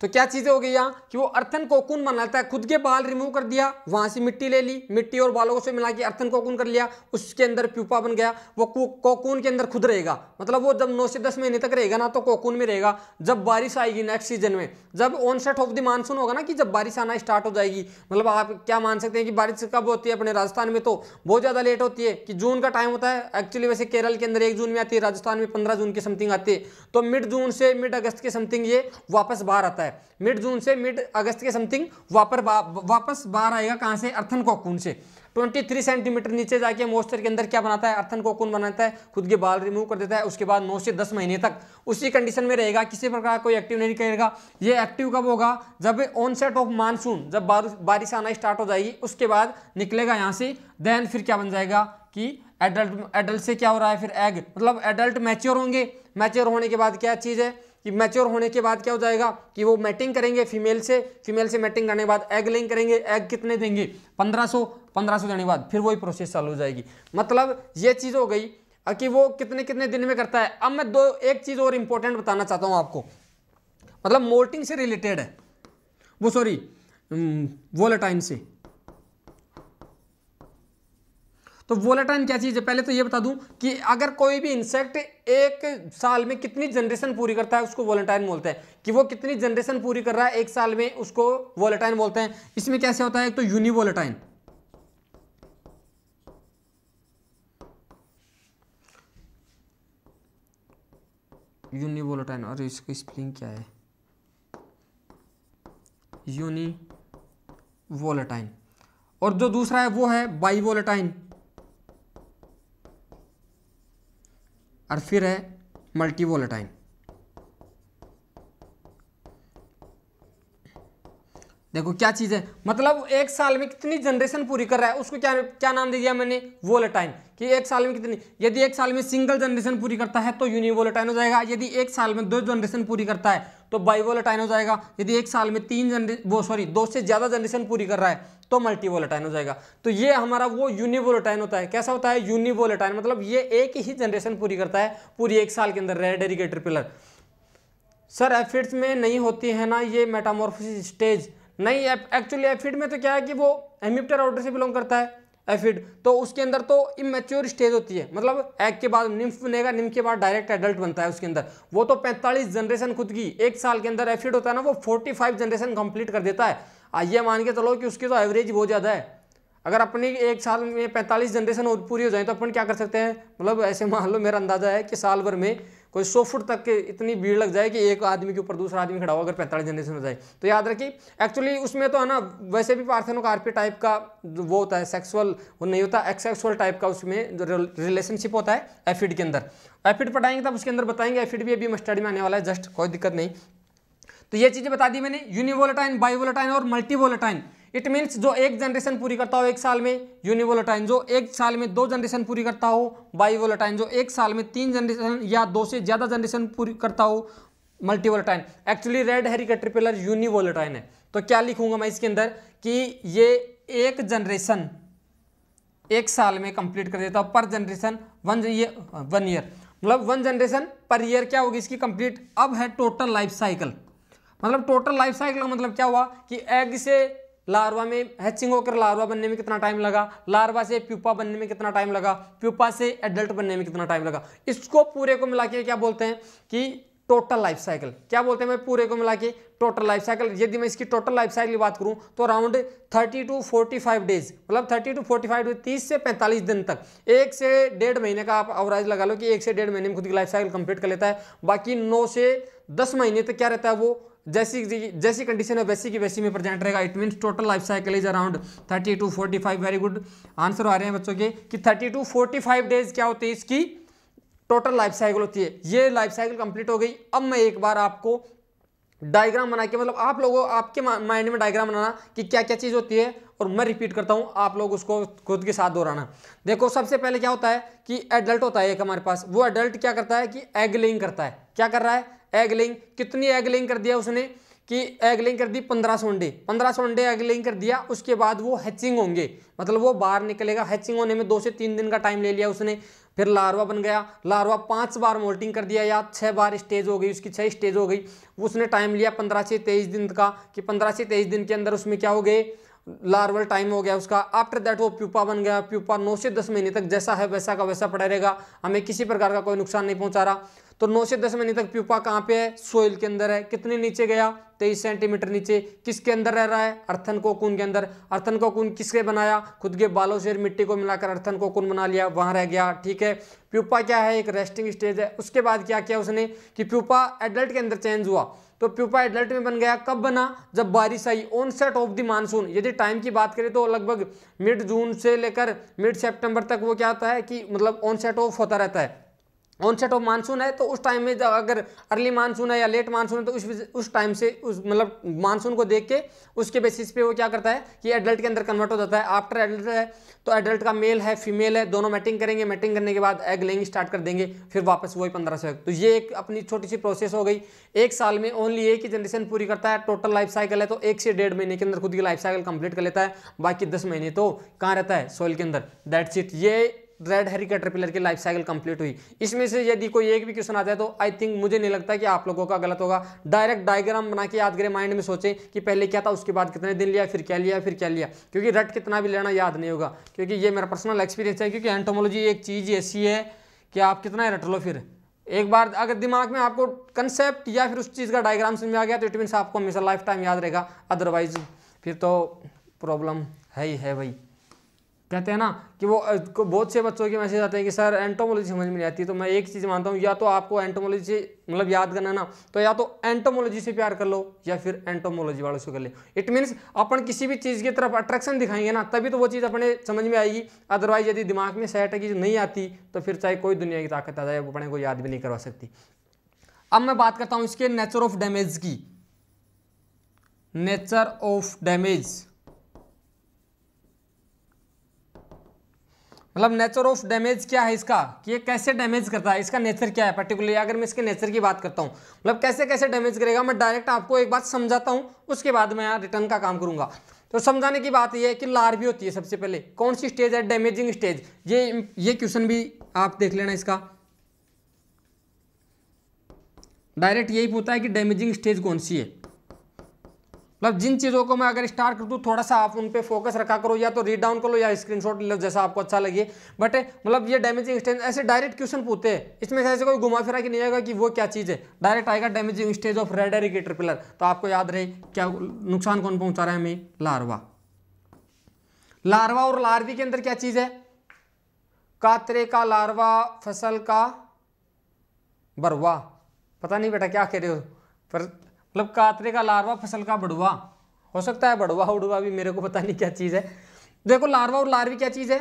तो क्या चीज़ें हो गई यहाँ कि वो अर्थन कोकुन बनाता है खुद के बाल रिमूव कर दिया वहाँ से मिट्टी ले ली मिट्टी और बालों से मिला के अर्थन कोकुन कर लिया उसके अंदर प्यूपा बन गया वो कोकुन के अंदर खुद रहेगा मतलब वो जब नौ से दस महीने तक रहेगा ना तो कोकुन में रहेगा जब बारिश आएगी नेक्स्ट सीजन में जब ऑनसेट ऑफ द मानसून होगा ना कि जब बारिश आना स्टार्ट हो जाएगी मतलब आप क्या मान सकते हैं कि बारिश कब होती है अपने राजस्थान में तो बहुत ज़्यादा लेट होती है कि जून का टाइम होता है एक्चुअली वैसे केरल के अंदर एक जून में आती है राजस्थान में पंद्रह जून के समथिंग आती है तो मिड जून से मिड अगस्त के समथिंग ये वापस बाहर आता है मिड जून से मिड अगस्त के समथिंग वापर बा, वापस बाहर आएगा कहाँ से अर्थन कोकून से 23 सेंटीमीटर नीचे जाके मोस्टर के अंदर क्या बनाता है अर्थन कोकून बनाता है खुद के बाल रिमूव कर देता है उसके बाद 9 से 10 महीने तक उसी कंडीशन में रहेगा किसी प्रकार कोई एक्टिव नहीं करेगा ये एक्टिव कब होगा जब ऑन सेट ऑफ मानसून जब बारिश आना स्टार्ट हो जाएगी उसके बाद निकलेगा यहाँ से देन फिर क्या बन जाएगा कि एडल्ट एडल्ट से क्या हो रहा है फिर एग मतलब एडल्ट मैच्योर होंगे मैच्योर होने के बाद क्या चीज़ है कि मैच्योर होने के बाद क्या हो जाएगा कि वो मैटिंग करेंगे फीमेल से फीमेल से मैटिंग करने के बाद एग लिंग करेंगे एग कितने देंगे पंद्रह 1500 पंद्रह देने के बाद फिर वही प्रोसेस चालू हो जाएगी मतलब ये चीज़ हो गई कि वो कितने कितने दिन में करता है अब मैं दो एक चीज़ और इंपॉर्टेंट बताना चाहता हूँ आपको मतलब मोल्टिंग से रिलेटेड है वो सॉरी वोलेटाइन से तो वोलेटाइन क्या चीज़ है पहले तो ये बता दूं कि अगर कोई भी इंसेक्ट एक साल में कितनी जनरेशन पूरी करता है उसको वोलेटाइन बोलते हैं कि वो कितनी जनरेशन पूरी कर रहा है एक साल में उसको वोलेटाइन बोलते हैं इसमें कैसे होता है एक तो यूनिवोलेटाइन यूनिवोलेटाइन और इसकी स्पेलिंग क्या है यूनिवोलेटाइन और जो दूसरा है वो है बाईवोलेटाइन और फिर है मल्टी वोलेटाइन देखो क्या चीज़ है मतलब एक साल में कितनी जनरेशन पूरी कर रहा है उसको क्या क्या नाम दे दिया मैंने वोलेटाइन कि एक साल में कितनी यदि एक साल में सिंगल जनरेशन पूरी करता है तो यूनिवोलेटाइन हो जाएगा यदि एक साल में दो जनरेशन पूरी करता है तो बाईवोलेटाइन हो जाएगा यदि एक साल में तीन जनरे वो सॉरी दो से ज़्यादा जनरेशन पूरी कर रहा है तो मल्टीवोलेटाइन हो जाएगा तो ये हमारा वो यूनिवोलेटाइन होता है कैसा होता है यूनिवोलेटाइन मतलब ये एक ही जनरेशन पूरी करता है पूरी एक साल के अंदर red hairy caterpillar sir aphids में नहीं होती है ना ये मेटामोरफोसिस स्टेज नहीं एक्चुअली एफिड में तो क्या है कि वो एमिप्टर ऑर्डर से बिलोंग करता है एफिड तो उसके अंदर तो इमेच्योर स्टेज होती है मतलब एग के बाद निम्फ बनेगा निम्फ के बाद डायरेक्ट एडल्ट बनता है उसके अंदर वो तो 45 जनरेशन खुद की एक साल के अंदर एफिड होता है ना वो 45 जनरेशन कंप्लीट कर देता है आइए मान के चलो कि उसकी तो एवरेज बहुत ज़्यादा है अगर अपनी एक साल में पैंतालीस जनरेशन पूरी हो जाए तो अपन क्या कर सकते हैं मतलब ऐसे मान लो मेरा अंदाज़ा है कि साल भर में कोई सौ फुट तक के इतनी भीड़ लग जाए कि एक आदमी के ऊपर दूसरा आदमी खड़ा हो अगर पैंतालीस जनरेशन हो जाए तो याद रखिए एक्चुअली उसमें तो है ना वैसे भी का कार्पी टाइप का वो होता है सेक्सुअल वो नहीं होता एक्सेक्सुअल टाइप का उसमें रिलेशनशिप होता है एफिड के अंदर एफिड पढ़ाएंगे तब उसके अंदर बताएंगे एफिड भी अभी स्टडी में आने वाला है जस्ट कोई दिक्कत नहीं तो ये चीज़ें बता दी मैंने यूनिवोलेटाइन बाइवोलेटाइन और मल्टीवोलेटाइन इट मीन्स जो एक जनरेशन पूरी करता हो एक साल में यूनिवोलोटाइन जो एक साल में दो जनरेशन पूरी करता हो बाईवोलोटाइन जो एक साल में तीन जनरेशन या दो से ज़्यादा जनरेशन पूरी करता हो मल्टीवोलोटाइन एक्चुअली रेड हेरी का ट्रिपलर यूनिवोलोटाइन है तो क्या लिखूंगा मैं इसके अंदर कि ये एक जनरेशन एक साल में कंप्लीट कर देता हो पर जनरेशन वन ये वन ईयर मतलब वन जनरेशन पर ईयर क्या होगी इसकी कंप्लीट अब है टोटल लाइफ साइकिल मतलब टोटल लाइफ साइकिल का मतलब क्या हुआ कि एग से लार्वा में हैचिंग होकर लार्वा बनने में कितना टाइम लगा लार्वा से प्यूपा बनने में कितना टाइम लगा प्यूपा से एडल्ट बनने में कितना टाइम लगा इसको पूरे को मिला के क्या बोलते हैं कि टोटल लाइफ साइकिल क्या बोलते हैं मैं पूरे को मिला के टोटल लाइफ साइकिल यदि मैं इसकी टोटल लाइफ साइकिल की बात करूं तो अराउंड 30 टू 45 डेज मतलब 30 टू 45 डेज 30 से 45 दिन तक एक से डेढ़ महीने का आप अवराज लगा लो कि एक से डेढ़ महीने में खुद की लाइफ साइकिल कंप्लीट कर लेता है बाकी नौ से दस महीने तक क्या रहता है वो जैसी जैसी कंडीशन है वैसी की वैसी में प्रेजेंट रहेगा it means total life cycle is around thirty to forty five very good answer आ रहे हैं बच्चों के कि thirty to forty five days क्या होती है इसकी टोटल लाइफ साइकिल होती है ये लाइफ साइकिल कंप्लीट हो गई अब मैं एक बार आपको डायग्राम बना के मतलब आप लोगों आपके माइंड में डायग्राम बनाना कि क्या क्या चीज़ होती है और मैं रिपीट करता हूँ आप लोग उसको खुद के साथ दोहराना देखो सबसे पहले क्या होता है कि एडल्ट होता है एक हमारे पास वो एडल्ट क्या करता है कि एग लिंग करता है क्या कर रहा है एगलिंग कितनी एगलिंग कर दिया उसने कि एगलिंग कर दी पंद्रह सौ अंडे पंद्रह सौ अंडे एगलिंग कर दिया उसके बाद वो हैचिंग होंगे मतलब वो बाहर निकलेगा हैचिंग होने में दो से तीन दिन का टाइम ले लिया उसने फिर लार्वा बन गया लार्वा पाँच बार मोल्टिंग कर दिया या छह बार स्टेज हो गई उसकी छह स्टेज हो गई उसने टाइम लिया पंद्रह से तेईस दिन का कि पंद्रह से तेईस दिन के अंदर उसमें क्या हो गए लार्वल टाइम हो गया उसका आफ्टर दैट वो प्यूपा बन गया प्यूपा नौ से दस महीने तक जैसा है वैसा का वैसा पड़ा रहेगा हमें किसी प्रकार का कोई नुकसान नहीं पहुंचा रहा तो नौ से दस महीने तक प्यूपा कहाँ पे है सोइल के अंदर है कितने नीचे गया तेईस सेंटीमीटर नीचे किसके अंदर रह रहा है अर्थन कोकून के अंदर अर्थन कोकून किसके बनाया खुद के बालों से मिट्टी को मिलाकर अर्थन कोकून बना लिया वहाँ रह गया ठीक है प्यूपा क्या है एक रेस्टिंग स्टेज है उसके बाद क्या किया उसने कि प्यूपा एडल्ट के अंदर चेंज हुआ तो प्यूपा एडल्ट में बन गया कब बना जब बारिश आई onset of the monsoon यदि टाइम की बात करें तो लगभग मिड जून से लेकर मिड सेप्टेम्बर तक वो क्या होता है कि मतलब ऑन सेट ऑफ होता रहता है ऑनसेट ऑफ मानसून है तो उस टाइम में जब अगर अर्ली मानसून है या लेट मानसून है तो उस उस टाइम से उस मतलब मानसून को देख के उसके बेसिस पे वो क्या करता है कि एडल्ट के अंदर कन्वर्ट हो जाता है आफ्टर एडल्ट है तो एडल्ट का मेल है फीमेल है दोनों मैटिंग करेंगे मैटिंग करने के बाद एग लेंगे स्टार्ट कर देंगे फिर वापस वही पंद्रह सौ तो ये एक अपनी छोटी सी प्रोसेस हो गई एक साल में ओनली एक ही जनरेशन पूरी करता है टोटल लाइफ साइकिल है तो एक से डेढ़ महीने के अंदर खुद की लाइफ साइकिल कंप्लीट कर लेता है बाकी दस महीने तो कहाँ रहता है सॉइल के अंदर दैट्स इट ये रेड हेरी कैटरपिलर की लाइफ साइकिल कंप्लीट हुई इसमें से यदि कोई एक भी क्वेश्चन आता है तो आई थिंक मुझे नहीं लगता कि आप लोगों का गलत होगा डायरेक्ट डायग्राम बना के याद करें माइंड में सोचें कि पहले क्या था उसके बाद कितने दिन लिया फिर क्या लिया फिर क्या लिया क्योंकि रट कितना भी लेना याद नहीं होगा क्योंकि ये मेरा पर्सनल एक्सपीरियंस है क्योंकि एंटोमोलॉजी एक चीज़ ऐसी है कि आप कितना रट लो फिर एक बार अगर दिमाग में आपको कंसेप्ट या फिर उस चीज़ का डायग्राम समझ में आ गया तो इट मीन्स आपको हमेशा लाइफ टाइम याद रहेगा अदरवाइज फिर तो प्रॉब्लम है ही है भाई कहते हैं ना कि वो बहुत से बच्चों के मैसेज आते हैं कि सर एंटोमोलॉजी समझ में आती है तो मैं एक चीज़ मानता हूँ या तो आपको एंटोमोलॉजी से मतलब याद करना है ना तो या तो एंटोमोलॉजी से प्यार कर लो या फिर एंटोमोलॉजी वालों से कर लो इट मीन्स अपन किसी भी चीज़ की तरफ अट्रैक्शन दिखाएंगे ना तभी तो वो चीज़ अपने समझ में आएगी अदरवाइज यदि दिमाग में सेट है कि नहीं आती तो फिर चाहे कोई दुनिया की ताकत आ जाए वो अपने को याद भी नहीं करवा सकती अब मैं बात करता हूँ इसके नेचर ऑफ डैमेज की नेचर ऑफ डैमेज मतलब नेचर ऑफ डैमेज क्या है इसका कि ये कैसे डैमेज करता है इसका नेचर क्या है पर्टिकुलरली अगर मैं इसके नेचर की बात करता हूँ मतलब कैसे कैसे डैमेज करेगा मैं डायरेक्ट आपको एक बात समझाता हूँ उसके बाद मैं यहाँ रिटर्न का काम करूँगा तो समझाने की बात यह है कि लार्वी होती है सबसे पहले कौन सी स्टेज है डैमेजिंग स्टेज ये ये क्वेश्चन भी आप देख लेना इसका डायरेक्ट यही पूछता है कि डैमेजिंग स्टेज कौन सी है मतलब जिन चीज़ों को मैं अगर स्टार्ट कर दूँ थोड़ा सा आप उन पर फोकस रखा करो या तो रीड डाउन कर लो या स्क्रीनशॉट ले लो जैसा आपको अच्छा लगे बट मतलब ये डैमेजिंग स्टेज ऐसे डायरेक्ट क्वेश्चन पूछते हैं इसमें ऐसे कोई घुमा फिरा कि नहीं आएगा कि वो क्या चीज़ है डायरेक्ट आएगा damaging stage of red hairy caterpillar तो आपको याद रहे क्या नुकसान कौन पहुंचा रहा है हमें लार्वा लार्वा और लार्वी के अंदर क्या चीज़ है कातरे का लार्वा फसल का बरवा पता नहीं बेटा क्या कह रहे हो पर मतलब कातरे का लार्वा फसल का बड़ुआ हो सकता है बड़ुआ उड़ुआ भी मेरे को पता नहीं क्या चीज़ है देखो लार्वा और लार्वी क्या चीज़ है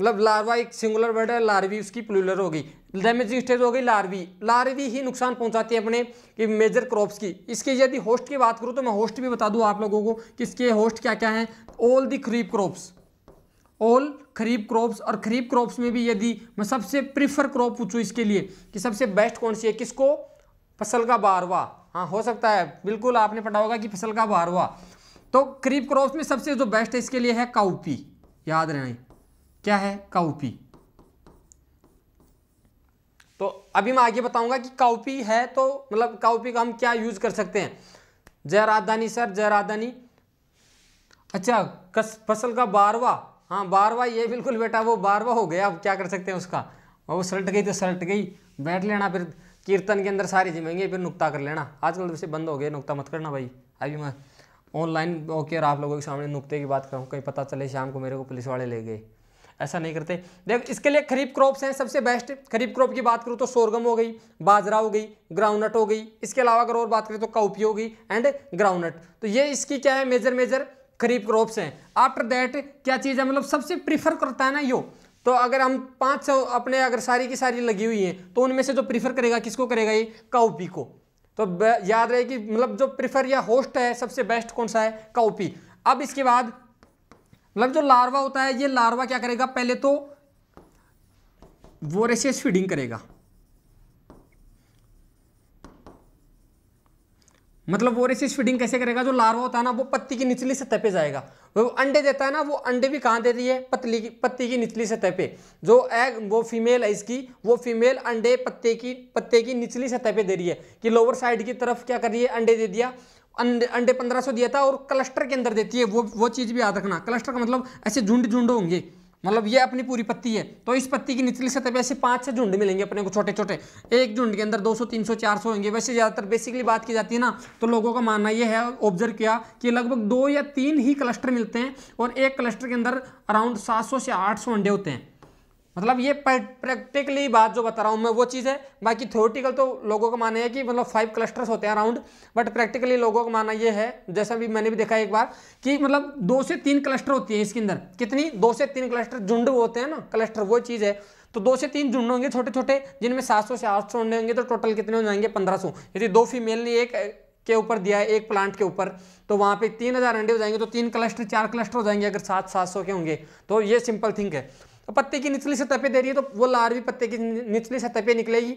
मतलब लार्वा एक सिंगुलर वर्ड है लार्वी उसकी प्लूलर गई डैमेजिंग स्टेज हो गई लार्वी लार्वी ही नुकसान पहुंचाती है अपने कि मेजर क्रॉप्स की इसके यदि होस्ट की बात करूँ तो मैं होस्ट भी बता दूँ आप लोगों को कि इसके होस्ट क्या क्या हैं all the kharif crops all kharif crops और खरीफ क्रॉप्स में भी यदि मैं सबसे प्रीफर क्रॉप पूछूँ इसके लिए कि सबसे बेस्ट कौन सी है किसको फसल का बारवा हाँ हो सकता है बिल्कुल आपने पढ़ा होगा कि फसल का भार हुआ तो करीब क्रॉप में सबसे जो बेस्ट है इसके लिए है काउपी याद रहना क्या है काउपी तो अभी मैं आगे बताऊंगा कि काउपी है तो मतलब काउपी का हम क्या यूज कर सकते हैं जय राजधानी सर जय राजधानी अच्छा कस फसल का बारवा हाँ बारवा ये बिल्कुल बेटा वो बारवा हो गया अब क्या कर सकते हैं उसका वो सलट गई तो सलट गई बैठ लेना फिर कीर्तन के अंदर सारी जिमेंगे फिर नुकता कर लेना आजकल तो वैसे बंद हो गए नुकता मत करना भाई अभी मैं ऑनलाइन ओके और आप लोगों के सामने नुकते की बात करूँ कहीं पता चले शाम को मेरे को पुलिस वाले ले गए ऐसा नहीं करते देख इसके लिए खरीफ क्रॉप्स हैं सबसे बेस्ट खरीफ क्रॉप की बात करूँ तो सोरगम हो गई बाजरा हो गई ग्राउंडनट हो गई इसके अलावा अगर और बात करें तो काउपी हो गई एंड ग्राउंडनट तो ये इसकी क्या है मेजर मेजर खरीफ क्रॉप्स हैं आफ्टर दैट क्या चीज़ है मतलब सबसे प्रीफर करता है ना यो तो अगर हम पांच सौ अपने अगर सारी की सारी लगी हुई है तो उनमें से जो प्रीफर करेगा किसको करेगा ये काउपी को तो याद रहे कि मतलब जो प्रीफर या होस्ट है सबसे बेस्ट कौन सा है काउपी अब इसके बाद मतलब जो लार्वा होता है ये लार्वा क्या करेगा पहले तो वोरेसियस फीडिंग करेगा मतलब वोरेसियस फीडिंग कैसे करेगा जो लार्वा होता है ना वो पत्ती की निचली सतह पे जाएगा वो अंडे देता है ना वो अंडे भी कहाँ देती है पतली की पत्ती की निचली सतह पे जो एग वो फीमेल है इसकी वो फीमेल अंडे पत्ते की पत्ते की निचली सतह पे दे रही है कि लोअर साइड की तरफ क्या कर रही है अंडे दे दिया अंडे अंडे पंद्रह सौ दिया था और क्लस्टर के अंदर देती है वो वो चीज़ भी याद रखना क्लस्टर का मतलब ऐसे झुंड झुंड होंगे मतलब ये अपनी पूरी पत्ती है तो इस पत्ती की निचली सतह पे ऐसे पाँच छः झुंड मिलेंगे अपने को छोटे छोटे एक झुंड के अंदर 200 300 400 होंगे वैसे ज़्यादातर बेसिकली बात की जाती है ना तो लोगों का मानना ये है ऑब्जर्व किया कि लगभग दो या तीन ही क्लस्टर मिलते हैं और एक क्लस्टर के अंदर अराउंड सात से आठ अंडे होते हैं मतलब ये प्रैक्टिकली बात जो बता रहा हूँ मैं वो चीज़ है बाकी थ्योरेटिकल तो लोगों का मानना है कि मतलब फाइव क्लस्टर्स होते हैं अराउंड बट प्रैक्टिकली लोगों का मानना ये है जैसा भी मैंने भी देखा एक बार कि मतलब दो से तीन क्लस्टर होती है इसके अंदर कितनी दो से तीन क्लस्टर झुंड होते हैं ना क्लस्टर वो चीज़ है तो दो से तीन झुंड होंगे छोटे छोटे जिनमें सात सौ से आठ सौ अंडे होंगे तो टोटल कितने हो जाएंगे पंद्रह सौ यदि दो फीमेल ने एक के ऊपर दिया है एक प्लांट के ऊपर तो वहाँ पे तीन हज़ार अंडे हो जाएंगे तो तीन क्लस्टर चार क्लस्टर हो जाएंगे अगर सात सात सौ के होंगे तो ये सिंपल थिंक है तो पत्ते की निचली सतह पे दे रही है तो वो लार्वी पत्ते की निचली सतह पे निकलेगी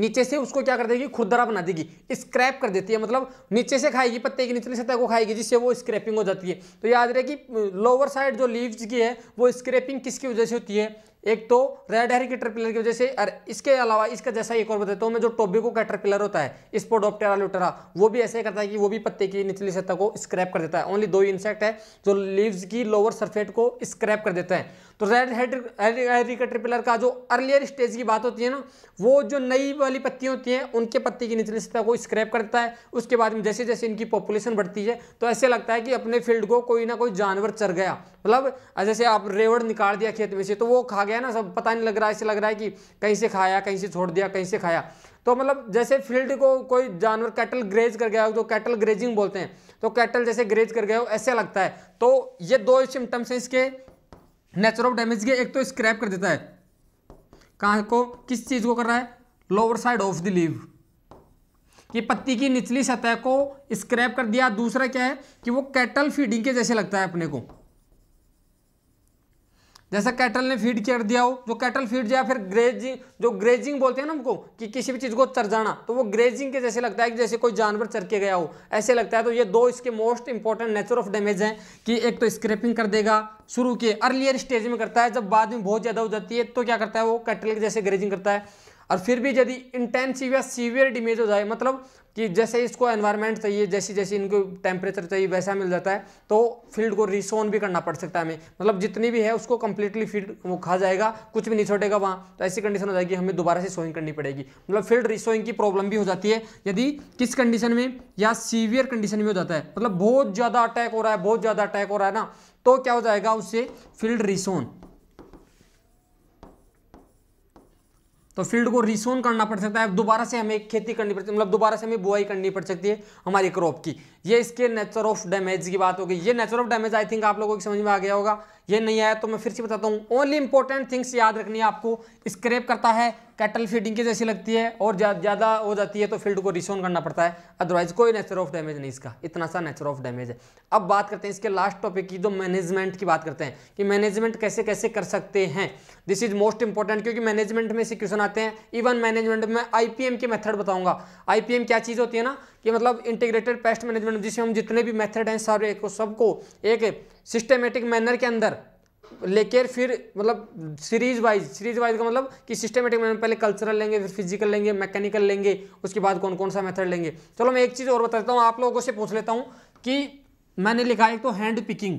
नीचे से उसको क्या कर देगी खुदरा बना देगी स्क्रैप कर देती है मतलब नीचे से खाएगी पत्ते की निचली सतह को खाएगी जिससे वो स्क्रैपिंग हो जाती है तो याद रहे कि लोअर साइड जो लीव्स की है वो स्क्रैपिंग किसकी वजह से होती है एक तो रेड हेयर कैटरपिलर की वजह से और इसके अलावा इसका जैसा एक और बताता हूँ मैं जो टोबेको का होता है स्पोडोप्टेरा लुटेरा वो भी ऐसे करता है कि वो भी पत्ते की निचली सतह को स्क्रैप कर देता है ओनली दो इंसेक्ट है जो लीव्स की लोअर सरफेट को स्क्रैप कर देता है तो रेड हेयर का का जो अर्लियर स्टेज की बात होती है ना वो जो नई वाली पत्तियाँ होती हैं उनके पत्ते की निचली सतह को स्क्रैप करता है उसके बाद में जैसे जैसे इनकी पॉपुलेशन बढ़ती है तो ऐसे लगता है कि अपने फील्ड को कोई ना कोई जानवर चर गया मतलब जैसे आप रेवड़ निकाल दिया खेत में से तो वो खा गया ना सब पता नहीं लग रहा ऐसे लग रहा है कि कहीं से खाया कहीं से छोड़ दिया कहीं से खाया तो मतलब जैसे फील्ड को कोई जानवर कैटल ग्रेज कर गया हो तो कैटल ग्रेजिंग बोलते हैं तो कैटल जैसे ग्रेज कर गया हो ऐसे लगता है तो ये दो सिम्टम्स हैं इसके नेचर ऑफ डैमेज के एक तो स्क्रैप कर देता है कहाँ को किस चीज़ को कर रहा है lower side of the leave कि पत्ती की निचली सतह को स्क्रैप कर दिया दूसरा क्या है कि वो कैटल फीडिंग के जैसे लगता है अपने को जैसा कैटल ने फीड कर दिया हो जो कैटल फीड जाए फिर ग्रेजिंग जो ग्रेजिंग बोलते हैं ना हमको कि किसी भी चीज़ को चर जाना तो वो ग्रेजिंग के जैसे लगता है कि जैसे कोई जानवर चर के गया हो ऐसे लगता है तो ये दो इसके most important nature of damage हैं कि एक तो स्क्रैपिंग कर देगा शुरू के अर्लियर स्टेज में करता है जब बाद में बहुत ज़्यादा हो जाती है तो क्या करता है वो कैटल के जैसे ग्रेजिंग करता है और फिर भी यदि इंटेंसिव या सीवियर डिमेज हो जाए मतलब कि जैसे इसको एनवायरनमेंट चाहिए जैसी जैसे इनको टेम्परेचर चाहिए वैसा मिल जाता है तो फील्ड को रिसोन भी करना पड़ सकता है हमें मतलब जितनी भी है उसको कंप्लीटली फील्ड वो खा जाएगा कुछ भी नहीं छोटेगा वहाँ तो ऐसी कंडीशन हो जाएगी हमें दोबारा से सोइंग करनी पड़ेगी मतलब फील्ड रिसोइंग की प्रॉब्लम भी हो जाती है यदि किस कंडीशन में या सीवियर कंडीशन में हो जाता है मतलब बहुत ज़्यादा अटैक हो रहा है बहुत ज़्यादा अटैक हो रहा है ना तो क्या हो जाएगा उससे फील्ड रिसोन तो फील्ड को रिसोन करना पड़ सकता है दोबारा से हमें खेती करनी पड़ सकती मतलब दोबारा से हमें बुआई करनी पड़ सकती है हमारी क्रॉप की ये इसके नेचर ऑफ डैमेज की बात हो गई ये nature of damage I think आप लोगों की समझ में आ गया होगा ये नहीं आया तो मैं फिर से बताता हूँ ओनली इंपॉर्टेंट थिंग्स याद रखनी है आपको स्क्रैप करता है कैटल फीडिंग की जैसी लगती है और ज़्यादा हो जाती है तो फील्ड को रिसोन करना पड़ता है अदरवाइज कोई नेचर ऑफ डैमेज नहीं इसका इतना सा नेचर ऑफ डैमेज है अब बात करते हैं इसके लास्ट टॉपिक की जो मैनेजमेंट की बात करते हैं कि मैनेजमेंट कैसे कैसे कर सकते हैं दिस इज मोस्ट इंपॉर्टेंट क्योंकि मैनेजमेंट में से क्वेश्चन आते हैं इवन मैनेजमेंट में आई के मेथड बताऊंगा आई क्या चीज़ होती है ना कि मतलब इंटीग्रेटेड पेस्ट मैनेजमेंट जिसे हम जितने भी मेथड हैं सारे को सबको एक सिस्टमेटिक मैनर के अंदर लेकर फिर मतलब सीरीज वाइज सीरीज वाइज का मतलब कि सिस्टमेटिक मैनर पहले कल्चरल लेंगे फिर फिजिकल लेंगे मैकेनिकल लेंगे उसके बाद कौन कौन सा मेथड लेंगे चलो मैं एक चीज़ और बताता हूँ आप लोगों से पूछ लेता हूँ कि मैंने लिखा एक तो हैंड पिकिंग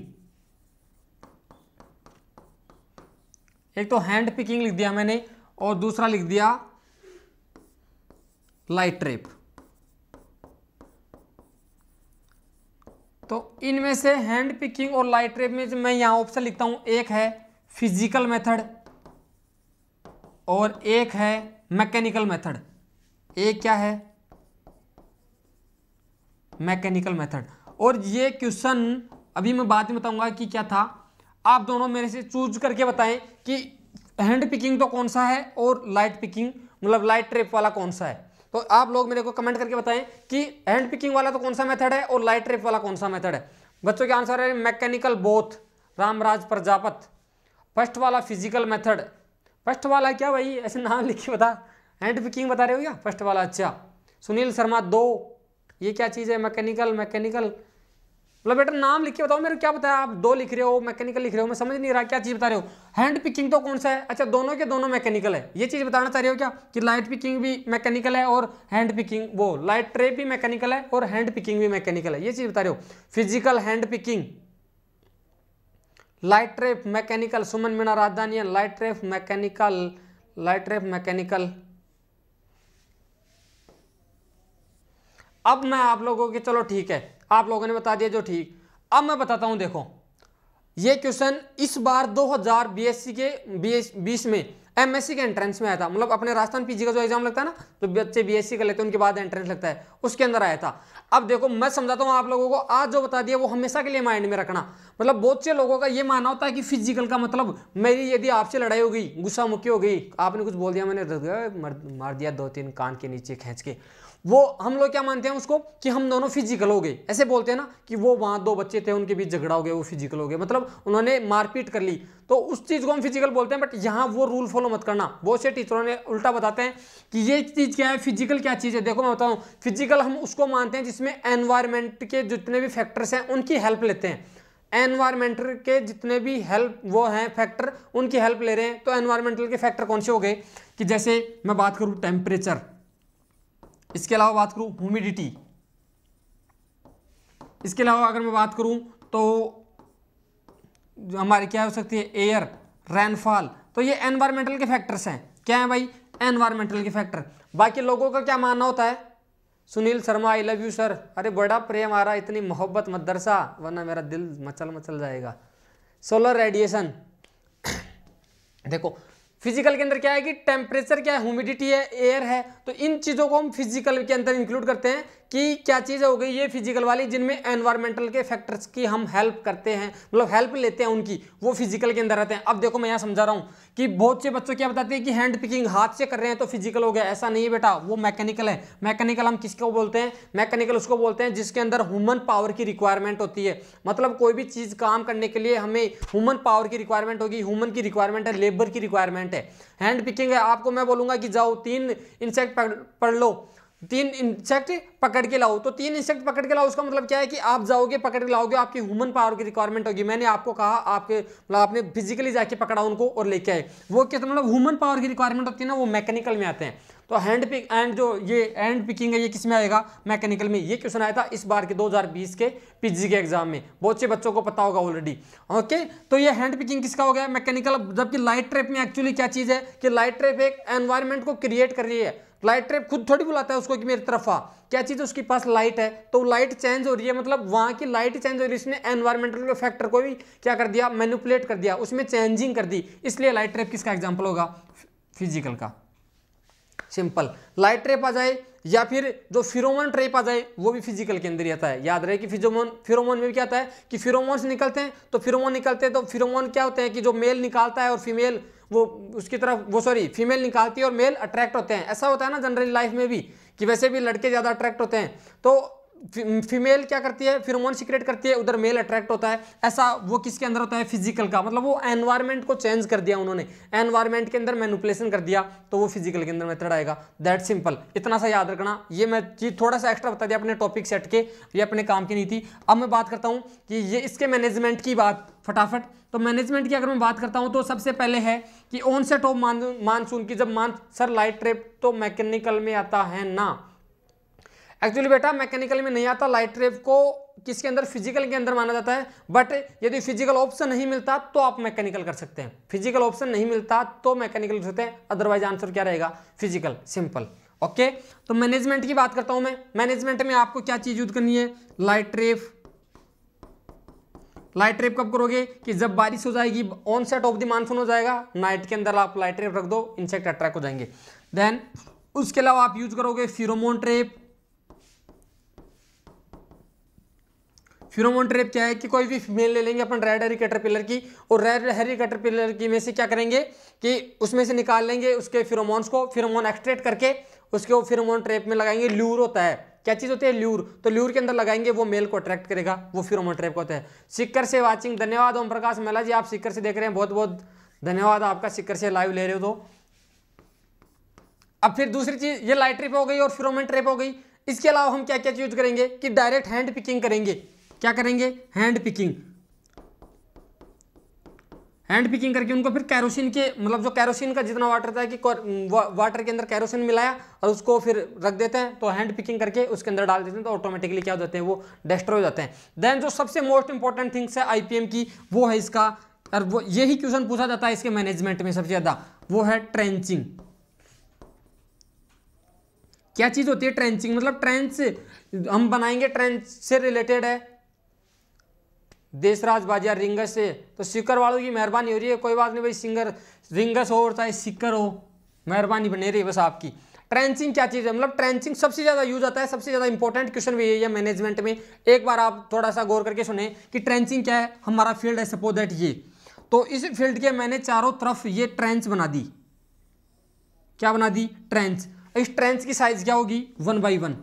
एक तो हैंड पिकिंग लिख दिया मैंने और दूसरा लिख दिया लाइट ट्रेप तो इनमें से हैंड पिकिंग और लाइट रेप में मैं यहाँ ऑप्शन लिखता हूँ एक है फिजिकल मेथड और एक है मैकेनिकल मेथड एक क्या है मैकेनिकल मेथड और ये क्वेश्चन अभी मैं बाद में बताऊंगा कि क्या था आप दोनों मेरे से चूज करके बताएं कि हैंड पिकिंग तो कौन सा है और लाइट पिकिंग मतलब लाइट ट्रेप वाला कौन सा है तो आप लोग मेरे को कमेंट करके बताएं कि हैंड पिकिंग वाला तो कौन सा मेथड है और लाइट ट्रिप वाला कौन सा मेथड है बच्चों के आंसर है mechanical both Ramraj Prajapat first वाला फिजिकल मेथड फर्स्ट वाला क्या भाई ऐसे नाम लिखिए बता हैंड पिकिंग बता रहे हो क्या फर्स्ट वाला अच्छा सुनील शर्मा दो ये क्या चीज़ है मैकेनिकल मैकेनिकल बोला बेटा नाम लिख के बताओ मेरे क्या बताया आप दो लिख रहे हो मैकेनिकल लिख रहे हो मैं समझ नहीं रहा क्या चीज़ बता रहे हो हैंड पिकिंग तो कौन सा है अच्छा दोनों के दोनों मैकेनिकल है ये चीज़ बताना चाह रहे हो क्या कि लाइट पिकिंग भी मैकेनिकल है और हैंड पिकिंग वो लाइट ट्रे भी मैकेनिकल है और हैंड पिकिंग भी मैकेनिकल है ये चीज़ बता रहे हो physical hand picking light trap mechanical Suman Meena Rajdhani light trap mechanical light trap mechanical अब मैं आप लोगों के चलो ठीक है आप लोगों ने बता दिया जो ठीक अब मैं बताता हूँ देखो ये क्वेश्चन इस बार 2000 बीएससी के बीस में एमएससी के एंट्रेंस में आया था मतलब अपने राजस्थान पीजी का जो एग्जाम लगता है ना तो बच्चे बीएससी कर लेते हैं उनके बाद एंट्रेंस लगता है उसके अंदर आया था अब देखो मैं समझाता हूँ आप लोगों को आज जो बता दिया वो हमेशा के लिए माइंड में रखना मतलब बहुत से लोगों का ये मानना होता है कि फिजिकल का मतलब मेरी यदि आपसे लड़ाई हो गई गुस्सा मुक्की हो गई आपने कुछ बोल दिया मैंने मार दिया दो तीन कान के नीचे खींच के वो हम लोग क्या मानते हैं उसको कि हम दोनों फिजिकल हो गए ऐसे बोलते हैं ना कि वो वहाँ दो बच्चे थे उनके बीच झगड़ा हो गया वो फिजिकल हो गए मतलब उन्होंने मारपीट कर ली तो उस चीज़ को हम फिजिकल बोलते हैं बट यहाँ वो रूल फॉलो मत करना बहुत से टीचरों ने उल्टा बताते हैं कि ये चीज़ क्या है फिजिकल क्या चीज़ है देखो मैं बताऊँ फिजिकल हम उसको मानते हैं जिसमें एनवायरमेंट के जितने भी फैक्टर्स हैं उनकी हेल्प लेते हैं एनवायरमेंटल के जितने भी हेल्प वो हैं फैक्टर उनकी हेल्प ले रहे हैं तो एनवायरमेंटल के फैक्टर कौन से हो गए कि जैसे मैं बात करूँ टेम्परेचर इसके अलावा बात करूं ह्यूमिडिटी इसके अलावा अगर मैं बात करूं तो हमारे क्या हो सकती है एयर रेनफॉल तो ये एनवायरमेंटल के फैक्टर्स हैं क्या है भाई एनवायरमेंटल के फैक्टर बाकी लोगों का क्या मानना होता है Sunil Sharma I love you sir अरे बड़ा प्रेम आ रहा इतनी मोहब्बत मदरसा वरना मेरा दिल मचल मचल जाएगा सोलर रेडिएशन देखो फिजिकल के अंदर क्या है कि टेम्परेचर क्या है ह्यूमिडिटी है एयर है तो इन चीज़ों को हम फिजिकल के अंदर इंक्लूड करते हैं कि क्या चीज़ें हो गई ये फिजिकल वाली जिनमें एनवायरमेंटल के फैक्टर्स की हम हेल्प करते हैं मतलब हेल्प लेते हैं उनकी वो फिजिकल के अंदर रहते हैं अब देखो मैं यहाँ समझा रहा हूँ कि बहुत से बच्चों क्या बताते हैं कि हैंड पिकिंग हाथ से कर रहे हैं तो फिजिकल हो गया ऐसा नहीं है बेटा वो मैकेनिकल है मैकेनिकल हम किसको बोलते हैं मैकेनिकल उसको बोलते हैं जिसके अंदर ह्यूमन पावर की रिक्वायरमेंट होती है मतलब कोई भी चीज़ काम करने के लिए हमें ह्यूमन पावर की रिक्वायरमेंट होगी ह्यूमन की रिक्वायरमेंट है लेबर की रिक्वायरमेंट है हैंड पिकिंग है आपको मैं बोलूँगा कि जाओ तीन इंसेक्ट पढ़ लो तीन इंसेक्ट पकड़ के लाओ तो तीन इंसेक्ट पकड़ के लाओ उसका मतलब क्या है कि आप जाओगे पकड़ के लाओगे आपकी ह्यूमन पावर की रिक्वायरमेंट होगी मैंने आपको कहा आपके मतलब आपने फिजिकली जाके पकड़ा उनको और लेके आए वो किस मतलब ह्यूमन पावर की रिक्वायरमेंट होती है ना वो मैकेनिकल में आते हैं तो हैंड पिक एंड जो ये हैंड पिकिंग है ये किस में आएगा मैकेनिकल में ये क्वेश्चन आया था इस बार के 2020 के पीजी के एग्जाम में बहुत से बच्चों को पता होगा ऑलरेडी ओके तो ये हैंड पिकिंग किसका हो गया मैकेनिकल जबकि लाइट ट्रैप में एक्चुअली क्या चीज़ है कि लाइट ट्रैप एक एनवायरमेंट को क्रिएट कर रही है लाइट ट्रैप खुद थोड़ी बुलाता है उसको कि मेरी तरफ आ क्या चीज़ उसके पास लाइट है तो लाइट चेंज हो रही है मतलब वहाँ की लाइट चेंज हो रही है इसने एनवायरमेंटल फैक्टर को भी क्या कर दिया मैनुपुलेट कर दिया उसमें चेंजिंग कर दी इसलिए लाइट ट्रैप किसका एग्जाम्पल होगा फिजिकल का सिंपल लाइट ट्रैप आ जाए या फिर जो फिरोमोन ट्रेप आ जाए वो भी फिजिकल के अंदर ही आता है याद रहे कि फिजोमोन फिरोमोन में भी क्या आता है कि फिरोमोन्स निकलते हैं तो फिरोमोन निकलते हैं तो फिरोमोन क्या होते हैं कि जो मेल निकालता है और फीमेल वो उसकी तरफ वो सॉरी फीमेल निकालती है और मेल अट्रैक्ट होते हैं ऐसा होता है ना जनरली लाइफ में भी कि वैसे भी लड़के ज़्यादा अट्रैक्ट होते हैं तो फीमेल क्या करती है फिरोमोन सिक्रेट करती है उधर मेल अट्रैक्ट होता है ऐसा वो किसके अंदर होता है फिजिकल का मतलब वो एनवायरमेंट को चेंज कर दिया उन्होंने एनवायरमेंट के अंदर मैनुपलेसन कर दिया तो वो फिजिकल के अंदर मेथड आएगा दैट सिंपल इतना सा याद रखना ये मैं चीज थोड़ा सा एक्स्ट्रा बता दिया अपने टॉपिक सेट के ये अपने काम की नहीं थी अब मैं बात करता हूँ कि ये इसके मैनेजमेंट की बात फटाफट तो मैनेजमेंट की अगर मैं बात करता हूँ तो सबसे पहले है कि ऑन सेट ऑफ मानसून की जब मान सर लाइट ट्रेप तो मैकेनिकल में आता है ना एक्चुअली बेटा मैकेनिकल में नहीं आता लाइट रेव को किसके अंदर फिजिकल के अंदर माना जाता है बट यदि फिजिकल ऑप्शन नहीं मिलता तो आप मैकेनिकल कर सकते हैं फिजिकल ऑप्शन नहीं मिलता तो मैकेनिकल कर सकते हैं अदरवाइज आंसर क्या रहेगा फिजिकल सिंपल ओके तो मैनेजमेंट की बात करता हूं मैं मैनेजमेंट में आपको क्या चीज यूज करनी है लाइट रेफ लाइट रेप कब करोगे कि जब बारिश हो जाएगी onset of the monsoon हो जाएगा नाइट के अंदर आप लाइट रेप रख दो इंसेक्ट अट्रैक्ट हो जाएंगे देन उसके अलावा आप यूज करोगे फिरोमोन ट्रेप फ्यूरोमोन ट्रेप क्या है कि कोई भी फीमेल ले लेंगे अपन रेड हेरी कैटरपिलर की और रेड हेरी कैटरपिलर की में से क्या करेंगे कि उसमें से निकाल लेंगे उसके फिरोमोन्स को फिरोमोन एक्सट्रेट करके उसके वो फिरोमोन ट्रेप में लगाएंगे ल्यूर होता है क्या चीज़ होती है ल्यूर तो ल्यूर के अंदर लगाएंगे वो मेल को अट्रैक्ट करेगा वो फिरोमोन ट्रैप होता है सिक्कर से वाचिंग धन्यवाद ओम प्रकाश मेला जी आप सिक्कर से देख रहे हैं बहुत बहुत धन्यवाद आपका सिक्कर से लाइव ले रहे हो तो अब फिर दूसरी चीज़ ये लाइट ट्रिप हो गई और फिरोमेंट ट्रिप हो गई इसके अलावा हम क्या क्या चीज़ करेंगे कि डायरेक्ट हैंड पिकिंग करेंगे क्या करेंगे हैंड पिकिंग हैंड पिकिंग करके उनको फिर कैरोसिन के मतलब जो कैरोसिन का जितना वाटर था कि वाटर के अंदर कैरोसिन मिलाया और उसको फिर रख देते हैं तो हैंड पिकिंग करके उसके अंदर डाल देते हैं तो ऑटोमेटिकली क्या हो जाते हैं वो डेस्ट्रॉय हो जाते हैं देन जो सबसे मोस्ट इंपॉर्टेंट थिंग्स है आईपीएम की वो है इसका और वो यही क्वेश्चन पूछा जाता है इसके मैनेजमेंट में सबसे ज़्यादा वो है ट्रेंचिंग क्या चीज़ होती है ट्रेंचिंग मतलब ट्रेंच हम बनाएंगे ट्रेंच से रिलेटेड है देशराज बाजिया रिंगस से तो सिकर वालों की मेहरबानी हो रही है कोई बात नहीं भाई सिंगर रिंगस हो और चाहे सिकर हो मेहरबानी बने रही है बस आपकी ट्रेंचिंग क्या चीज़ है मतलब ट्रेंचिंग सबसे ज़्यादा यूज आता है सबसे ज़्यादा इंपॉर्टेंट क्वेश्चन भी यही है मैनेजमेंट में एक बार आप थोड़ा सा गौर करके सुने कि ट्रेंचिंग क्या है हमारा फील्ड है सपोज दैट ये तो इस फील्ड के मैंने चारों तरफ ये ट्रेंच बना दी क्या बना दी ट्रेंच इस ट्रेंच की साइज क्या होगी वन बाई वन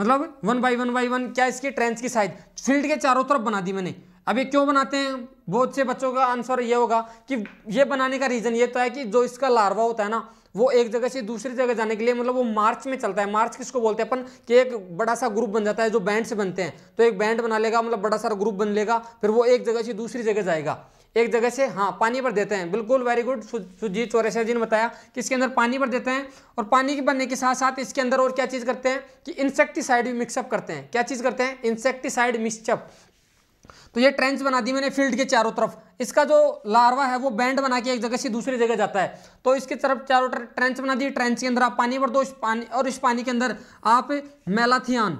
मतलब one by one by one क्या इसके ट्रेंच की साइज फील्ड के चारों तरफ बना दी मैंने अब ये क्यों बनाते हैं बहुत से बच्चों का आंसर ये होगा कि ये बनाने का रीज़न ये तो है कि जो इसका लार्वा होता है ना वो एक जगह से दूसरी जगह जाने के लिए मतलब वो मार्च में चलता है मार्च किसको बोलते हैं अपन कि एक बड़ा सा ग्रुप बन जाता है जो बैंड से बनते हैं तो एक बैंड बना लेगा मतलब बड़ा सारा ग्रुप बन लेगा फिर वो एक जगह से दूसरी जगह जाएगा एक जगह से हाँ पानी पर देते हैं बिल्कुल वेरी गुड सुजीत चौरेसा जी ने बताया कि इसके अंदर पानी पर देते हैं और पानी के बनने के साथ साथ इसके अंदर और क्या चीज़ करते हैं कि इंसेक्टिसाइड भी मिक्सअप करते हैं क्या चीज़ करते हैं इंसेक्टिसाइड मिक्सअप तो ये ट्रेंच बना दी मैंने फील्ड के चारों तरफ इसका जो लार्वा है वो बैंड बना के एक जगह से दूसरी जगह जाता है तो इसके तरफ चारों तरफ ट्रेंच बना दी ट्रेंच के अंदर आप पानी भर दो इस पानी और इस पानी के अंदर आप मेलाथियान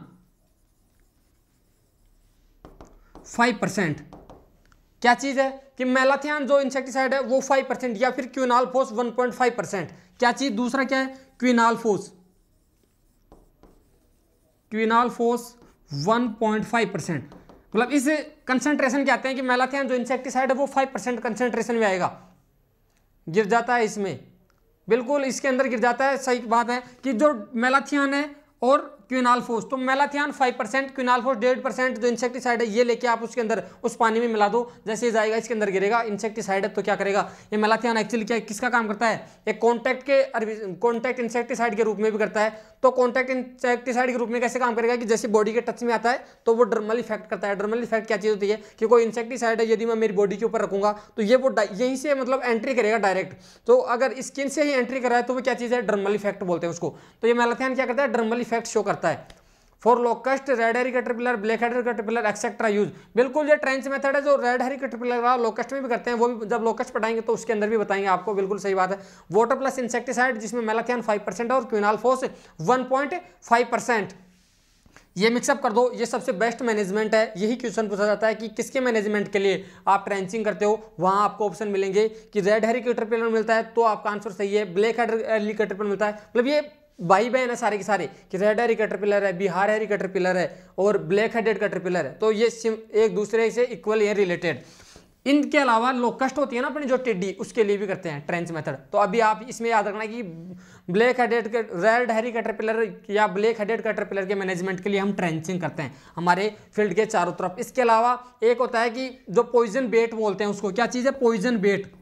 फाइव परसेंट क्या चीज़ है कि मेलाथियन जो इंसेक्टिसाइड है वो फाइव परसेंट या फिर quinalphos one point five percent क्या चीज़ दूसरा क्या है quinalphos quinalphos one point five percent मतलब इस कंसेंट्रेशन के आते हैं कि मेलाथियन जो इंसेक्टिसाइड है वो फाइव परसेंट कंसेंट्रेशन में आएगा गिर जाता है इसमें बिल्कुल इसके अंदर गिर जाता है सही बात है कि जो मेलाथियन है और क्विनालफोस तो मेलाथियान फाइव परसेंट क्विनालफोस डेढ़ परसेंट जो इंसेक्टिसाइड है ये लेके आप उसके अंदर उस पानी में मिला दो जैसे जाएगा इसके अंदर गिरेगा इंसेक्टिसाइड है तो क्या करेगा ये मेलाथियान एक्चुअली क्या किसका काम करता है एक कॉन्टैक्ट के कॉन्टैक्ट इंसेक्टिसाइड के रूप में भी करता है तो कॉन्टैक्ट इंसेक्टिसाइड के रूप में कैसे काम करेगा कि जैसे बॉडी के टच में आता है तो वो डर्मल इफेक्ट करता है डर्मल इफेक्ट क्या चीज़ होती है कि कोई इंसेक्टिसाइड है यदि मैं मेरी बॉडी के ऊपर रखूंगा तो ये वो यहीं से मतलब एंट्री करेगा डायरेक्ट तो अगर स्किन से ही एंट्री कराए है तो वो क्या चीज़ है डर्मल इफेक्ट बोलते हैं उसको तो ये मेलाथियान क्या करता है डर्मल इफेक्ट शो करता है सकता है for locust red hairy caterpillar black hairy caterpillar etcetera use बिल्कुल ये ट्रेंच मेथड है जो रेड हेरी कटरपिलर रहा लोकस्ट में भी करते हैं वो भी जब लोकस्ट पढ़ाएंगे तो उसके अंदर भी बताएंगे आपको बिल्कुल सही बात है वाटर प्लस इंसेक्टिसाइड जिसमें मेलाथियन फाइव परसेंट और quinalphos one point five percent ये मिक्सअप कर दो ये सबसे बेस्ट मैनेजमेंट है यही क्वेश्चन पूछा जाता है कि किसके मैनेजमेंट के लिए आप ट्रेंचिंग करते हो वहाँ आपको ऑप्शन मिलेंगे कि रेड हेरी का मिलता है तो आपका आंसर सही है ब्लैक हेडर का ट्रिपलर मिलता है मतलब ये भाई बहन है सारे के सारे कि रेड हेरी कटरपिलर है बिहार हेरी कटरपिलर है और ब्लैक हेडेड कटरपिलर है तो ये एक दूसरे से इक्वल ये रिलेटेड इनके अलावा लोकस्ट होती है ना अपनी जो टिड्डी उसके लिए भी करते हैं ट्रेंच मेथड तो अभी आप इसमें याद रखना कि ब्लैक हेडेड रेड हेरी कटरपिलर या ब्लैक हेडेड कटरपिलर के मैनेजमेंट के लिए हम ट्रेंचिंग करते हैं हमारे फील्ड के चारों तरफ इसके अलावा एक होता है कि जो पॉइजन बेट बोलते हैं उसको क्या चीज़ है पॉइजन बेट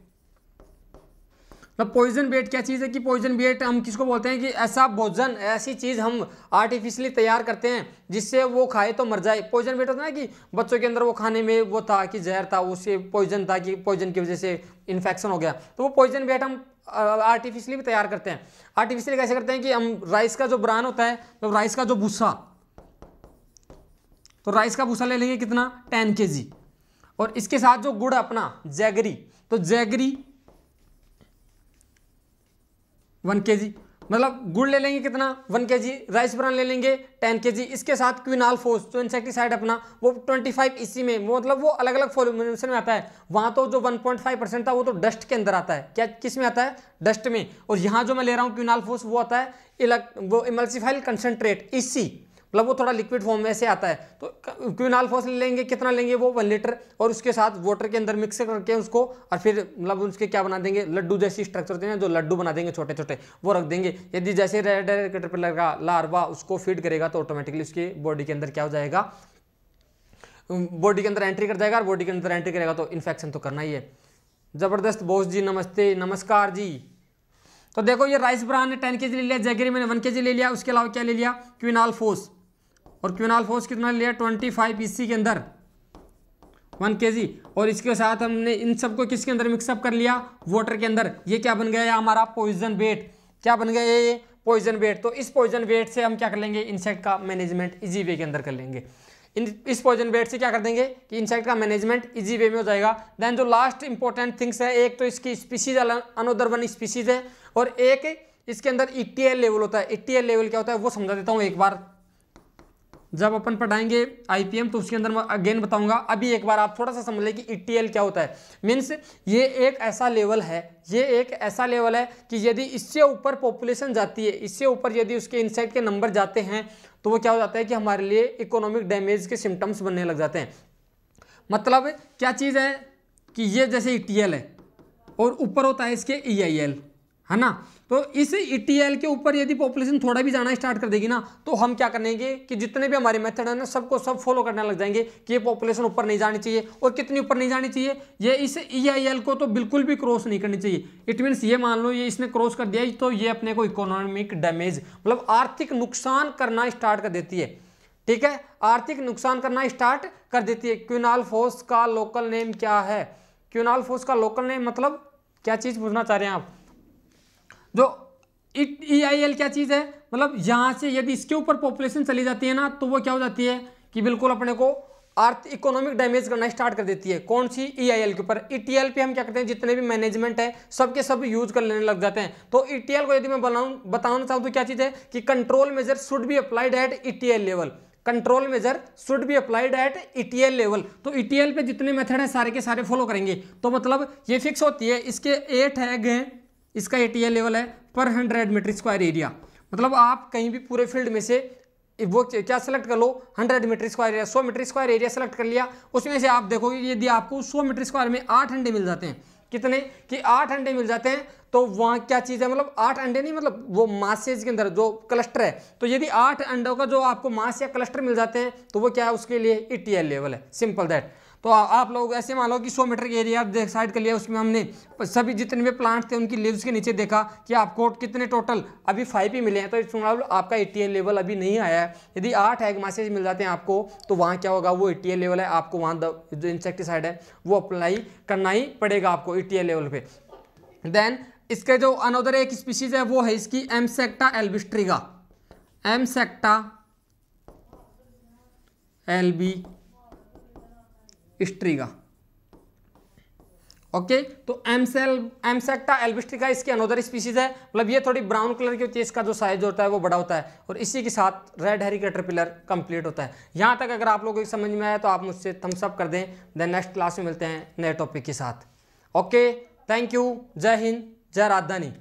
अब पॉइजन बेट क्या चीज़ है कि पॉइजन बेट हम किसको बोलते हैं कि ऐसा भोजन ऐसी चीज़ हम आर्टिफिशियली तैयार करते हैं जिससे वो खाए तो मर जाए पॉइजन बेट होता है ना कि बच्चों के अंदर वो खाने में वो था कि जहर था उससे पॉइजन था कि पॉइजन की वजह से इन्फेक्शन हो गया तो वो पॉइजन बेट हम आर्टिफिशियली भी तैयार करते हैं आर्टिफिशियली कैसे करते हैं कि हम राइस का जो ब्रांड होता है तो राइस का जो भूसा तो राइस का भूसा ले लेंगे कितना टेन के और इसके साथ जो गुड़ अपना जैगरी तो जैगरी वन के जी मतलब गुड़ ले लेंगे कितना वन के जी राइस ब्रान ले लेंगे टेन के जी इसके साथ क्विनाल फोर्स जो इंसेक्टिसाइड अपना वो ट्वेंटी फाइव इसी में मतलब वो अलग अलग फॉर्मेशन में आता है वहाँ तो जो वन पॉइंट फाइव परसेंट था वो तो डस्ट के अंदर आता है क्या किस में आता है डस्ट में और यहाँ जो मैं ले रहा हूँ क्विनाल फोर्स वो आता है वो इमल्सिफाइल कंसनट्रेट इसी मतलब वो थोड़ा लिक्विड फॉर्म में से आता है तो क्विनाल फॉस लेंगे कितना लेंगे वो वन लीटर और उसके साथ वाटर के अंदर मिक्स करके उसको और फिर मतलब उसके क्या बना देंगे लड्डू जैसी स्ट्रक्चर देंगे जो लड्डू बना देंगे छोटे छोटे वो रख देंगे यदि जैसे रेड रेड कैटरपिलर का लार्वा उसको फीड करेगा तो ऑटोमेटिकली उसकी बॉडी के अंदर क्या हो जाएगा बॉडी के अंदर एंट्री कर जाएगा और बॉडी के अंदर एंट्री करेगा तो इन्फेक्शन तो करना ही है ज़बरदस्त बोस जी नमस्ते नमस्कार जी तो देखो ये राइस ब्रांड ने टेन के जी ले लिया जैगरी मैंने वन के जी ले लिया उसके अलावा क्या ले लिया क्विनाल फोस और क्यूनाल फोर्स कितना लिया ट्वेंटी फाइव इसी के अंदर वन के जी और इसके साथ हमने इन सब को किसके अंदर मिक्सअप कर लिया वाटर के अंदर ये क्या बन गया हमारा पॉइजन वेट क्या बन गया ये पॉइजन वेट तो इस पॉइजन वेट से हम क्या कर लेंगे इंसेक्ट का मैनेजमेंट इजी वे के अंदर कर लेंगे इन इस पॉइजन वेट से क्या कर देंगे कि इंसेक्ट का मैनेजमेंट इजी वे में हो जाएगा देन जो लास्ट इंपॉर्टेंट थिंग्स है एक तो इसकी स्पीसीज अनोदर वन स्पीसीज है और एक इसके अंदर ई लेवल होता है ई लेवल क्या होता है वो समझा देता हूँ एक बार जब अपन पढ़ाएंगे आईपीएम तो उसके अंदर मैं अगेन बताऊंगा अभी एक बार आप थोड़ा सा समझ लें कि ईटीएल e क्या होता है मीन्स ये एक ऐसा लेवल है ये एक ऐसा लेवल है कि यदि इससे ऊपर पॉपुलेशन जाती है इससे ऊपर यदि उसके इनसाइड के नंबर जाते हैं तो वो क्या हो जाता है कि हमारे लिए इकोनॉमिक डैमेज के सिम्टम्स बनने लग जाते हैं मतलब क्या चीज़ है कि ये जैसे ई e है और ऊपर होता है इसके ई e है ना तो इस ईटीएल e के ऊपर यदि पॉपुलेशन थोड़ा भी जाना स्टार्ट कर देगी ना तो हम क्या करेंगे कि जितने भी हमारे मेथड है ना सबको सब फॉलो करने लग जाएंगे कि ये पॉपुलेशन ऊपर नहीं जानी चाहिए और कितनी ऊपर नहीं जानी चाहिए ये इस ईआईएल e को तो बिल्कुल भी क्रॉस नहीं करनी चाहिए इट मीन्स ये मान लो ये इसने क्रॉस कर दिया तो ये अपने को इकोनॉमिक डैमेज मतलब आर्थिक नुकसान करना स्टार्ट कर देती है ठीक है आर्थिक नुकसान करना स्टार्ट कर देती है क्यूनाल फोर्स का लोकल नेम क्या है क्यूनाल फोर्स का लोकल नेम मतलब क्या चीज़ पूछना चाह रहे हैं आप जो ई आई एल क्या चीज़ है मतलब यहाँ से यदि इसके ऊपर पॉपुलेशन चली जाती है ना तो वो क्या हो जाती है कि बिल्कुल अपने को अर्थ इकोनॉमिक डैमेज करना स्टार्ट कर देती है कौन सी ई आई एल के ऊपर ई टी एल पे हम क्या करते हैं जितने भी मैनेजमेंट है सबके सब यूज कर लेने लग जाते हैं तो ई टी एल को यदि मैं बनाऊँ बताना चाहूँ तो क्या चीज़ है कि control measure should be applied at E T L level control measure should be applied at L level तो एल e पे जितने मेथड हैं सारे के सारे फॉलो करेंगे तो मतलब ये फिक्स होती है इसके एट है गए इसका ए लेवल है पर हंड्रेड मीटर स्क्वायर एरिया मतलब आप कहीं भी पूरे फील्ड में से वो क्या सेलेक्ट कर लो हंड्रेड मीटर स्क्वायर एरिया सौ मीटर स्क्वायर एरिया सेलेक्ट कर लिया उसमें से आप देखोगे यदि आपको सौ मीटर स्क्वायर में आठ अंडे मिल जाते हैं कितने कि आठ अंडे मिल जाते हैं तो वहाँ क्या चीज़ है मतलब आठ अंडे नहीं मतलब वो मासेज के अंदर जो क्लस्टर है तो यदि आठ अंडों का जो आपको मास या क्लस्टर मिल जाते हैं तो वो क्या है उसके लिए ई लेवल है सिंपल दैट तो आप लोग ऐसे मान लो कि सौ मीटर के एरिया डिसाइड कर लिया उसमें हमने सभी जितने भी प्लांट्स थे उनकी लीव्स के नीचे देखा कि आपको कितने टोटल अभी फाइव ही मिले हैं तो इस आपका ए लेवल अभी नहीं आया है यदि आठ एग मैसेज मिल जाते हैं आपको तो वहाँ क्या होगा वो ए लेवल है आपको वहाँ जो इंसेक्टिसाइड है वो अप्लाई करना ही पड़ेगा आपको ए लेवल पर देन इसके जो अनोदर एक स्पीसीज है वो है इसकी Amsacta albistriga Amsacta albistriga का ओके okay, तो एमसेल एमसेक्टा एल्बिस्ट्रिका इसके अनोदर स्पीसीज है मतलब ये थोड़ी ब्राउन कलर की होती है इसका जो साइज होता है वो बड़ा होता है और इसी के साथ रेड हेरी कैटरपिलर कंप्लीट होता है यहाँ तक अगर आप लोगों को समझ में आया तो आप मुझसे थम्सअप कर दें देन नेक्स्ट क्लास में मिलते हैं नए टॉपिक के साथ ओके थैंक यू जय हिंद जय राजधानी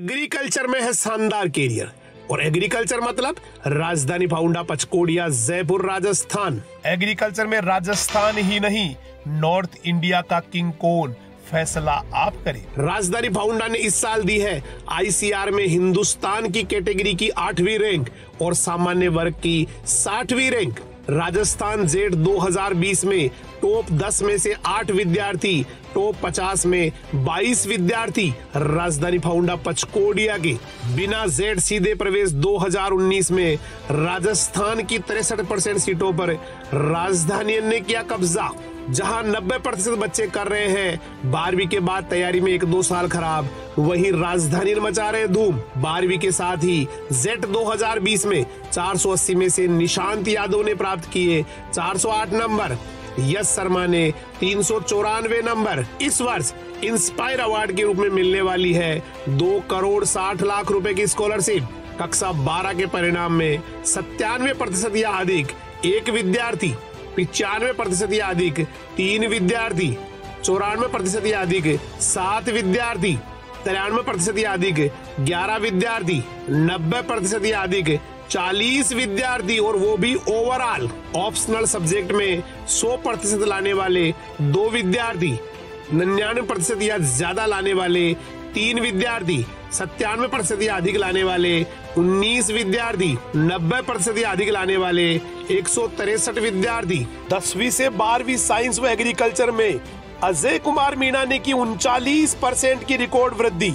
एग्रीकल्चर में है शानदार कैरियर और एग्रीकल्चर मतलब राजधानी फाउंडा पचकोड़िया जयपुर राजस्थान एग्रीकल्चर में राजस्थान ही नहीं नॉर्थ इंडिया का किंग कौन फैसला आप करें राजधानी फाउंडा ने इस साल दी है आईसीआर में हिंदुस्तान की कैटेगरी की आठवीं रैंक और सामान्य वर्ग की साठवीं रैंक राजस्थान जेड 2020 में टॉप 10 में से 8 विद्यार्थी टॉप 50 में 22 विद्यार्थी राजधानी फाउंडा पचकोडिया के बिना जेड सीधे प्रवेश 2019 में राजस्थान की तिरसठ परसेंट सीटों पर राजधानी ने किया कब्जा जहां 90 प्रतिशत बच्चे कर रहे हैं बारहवीं के बाद तैयारी में एक दो साल खराब वहीं राजधानी मचा रहे धूम बारहवीं के साथ ही जेट 2020 में 480 में से निशांत यादव ने प्राप्त किए 408 नंबर यश शर्मा ने तीन नंबर इस वर्ष इंस्पायर अवार्ड के रूप में मिलने वाली है दो करोड़ साठ लाख रुपए की स्कॉलरशिप कक्षा बारह के परिणाम में सत्तानवे प्रतिशत या अधिक एक विद्यार्थी पिचानवे प्रतिशत या अधिक तीन विद्यार्थी चौरानवे प्रतिशत या अधिक सात विद्यार्थी तिरानवे प्रतिशत या अधिक ग्यारह विद्यार्थी नब्बे प्रतिशत या अधिक चालीस विद्यार्थी और वो भी ओवरऑल ऑप्शनल सब्जेक्ट में सौ प्रतिशत लाने वाले दो विद्यार्थी निन्यानवे प्रतिशत या ज्यादा लाने वाले तीन विद्यार्थी सत्तानवे प्रतिशत या अधिक लाने वाले उन्नीस विद्यार्थी नब्बे प्रतिशत या अधिक लाने वाले एक सौ तिरसठ विद्यार्थी दसवीं से बारहवीं साइंस व एग्रीकल्चर में अजय कुमार मीणा ने की उनचालीस परसेंट की रिकॉर्ड वृद्धि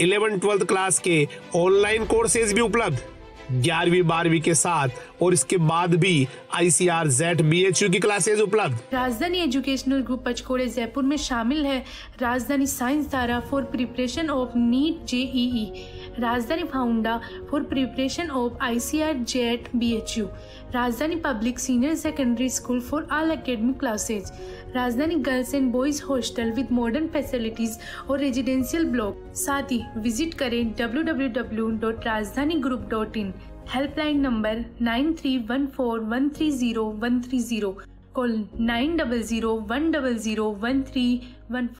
इलेवन ट्वेल्थ क्लास के ऑनलाइन कोर्सेज भी उपलब्ध ग्यारहवीं बारहवीं के साथ और इसके बाद भी I C R Z B H U की क्लासेज उपलब्ध राजधानी एजुकेशनल ग्रुप पचकोड़े जयपुर में शामिल है राजधानी साइंस धारा for preparation of NEET JEE Rajdhani foundation for preparation of I C R Z B H U Rajdhani public senior secondary school for all academic classes Rajdhani girls and boys hostel with modern facilities और residential block साथ ही visit करें W W W dot Rajdhani group dot in helpline number nine three one four one three zero one three zero call nine double zero one double zero one three one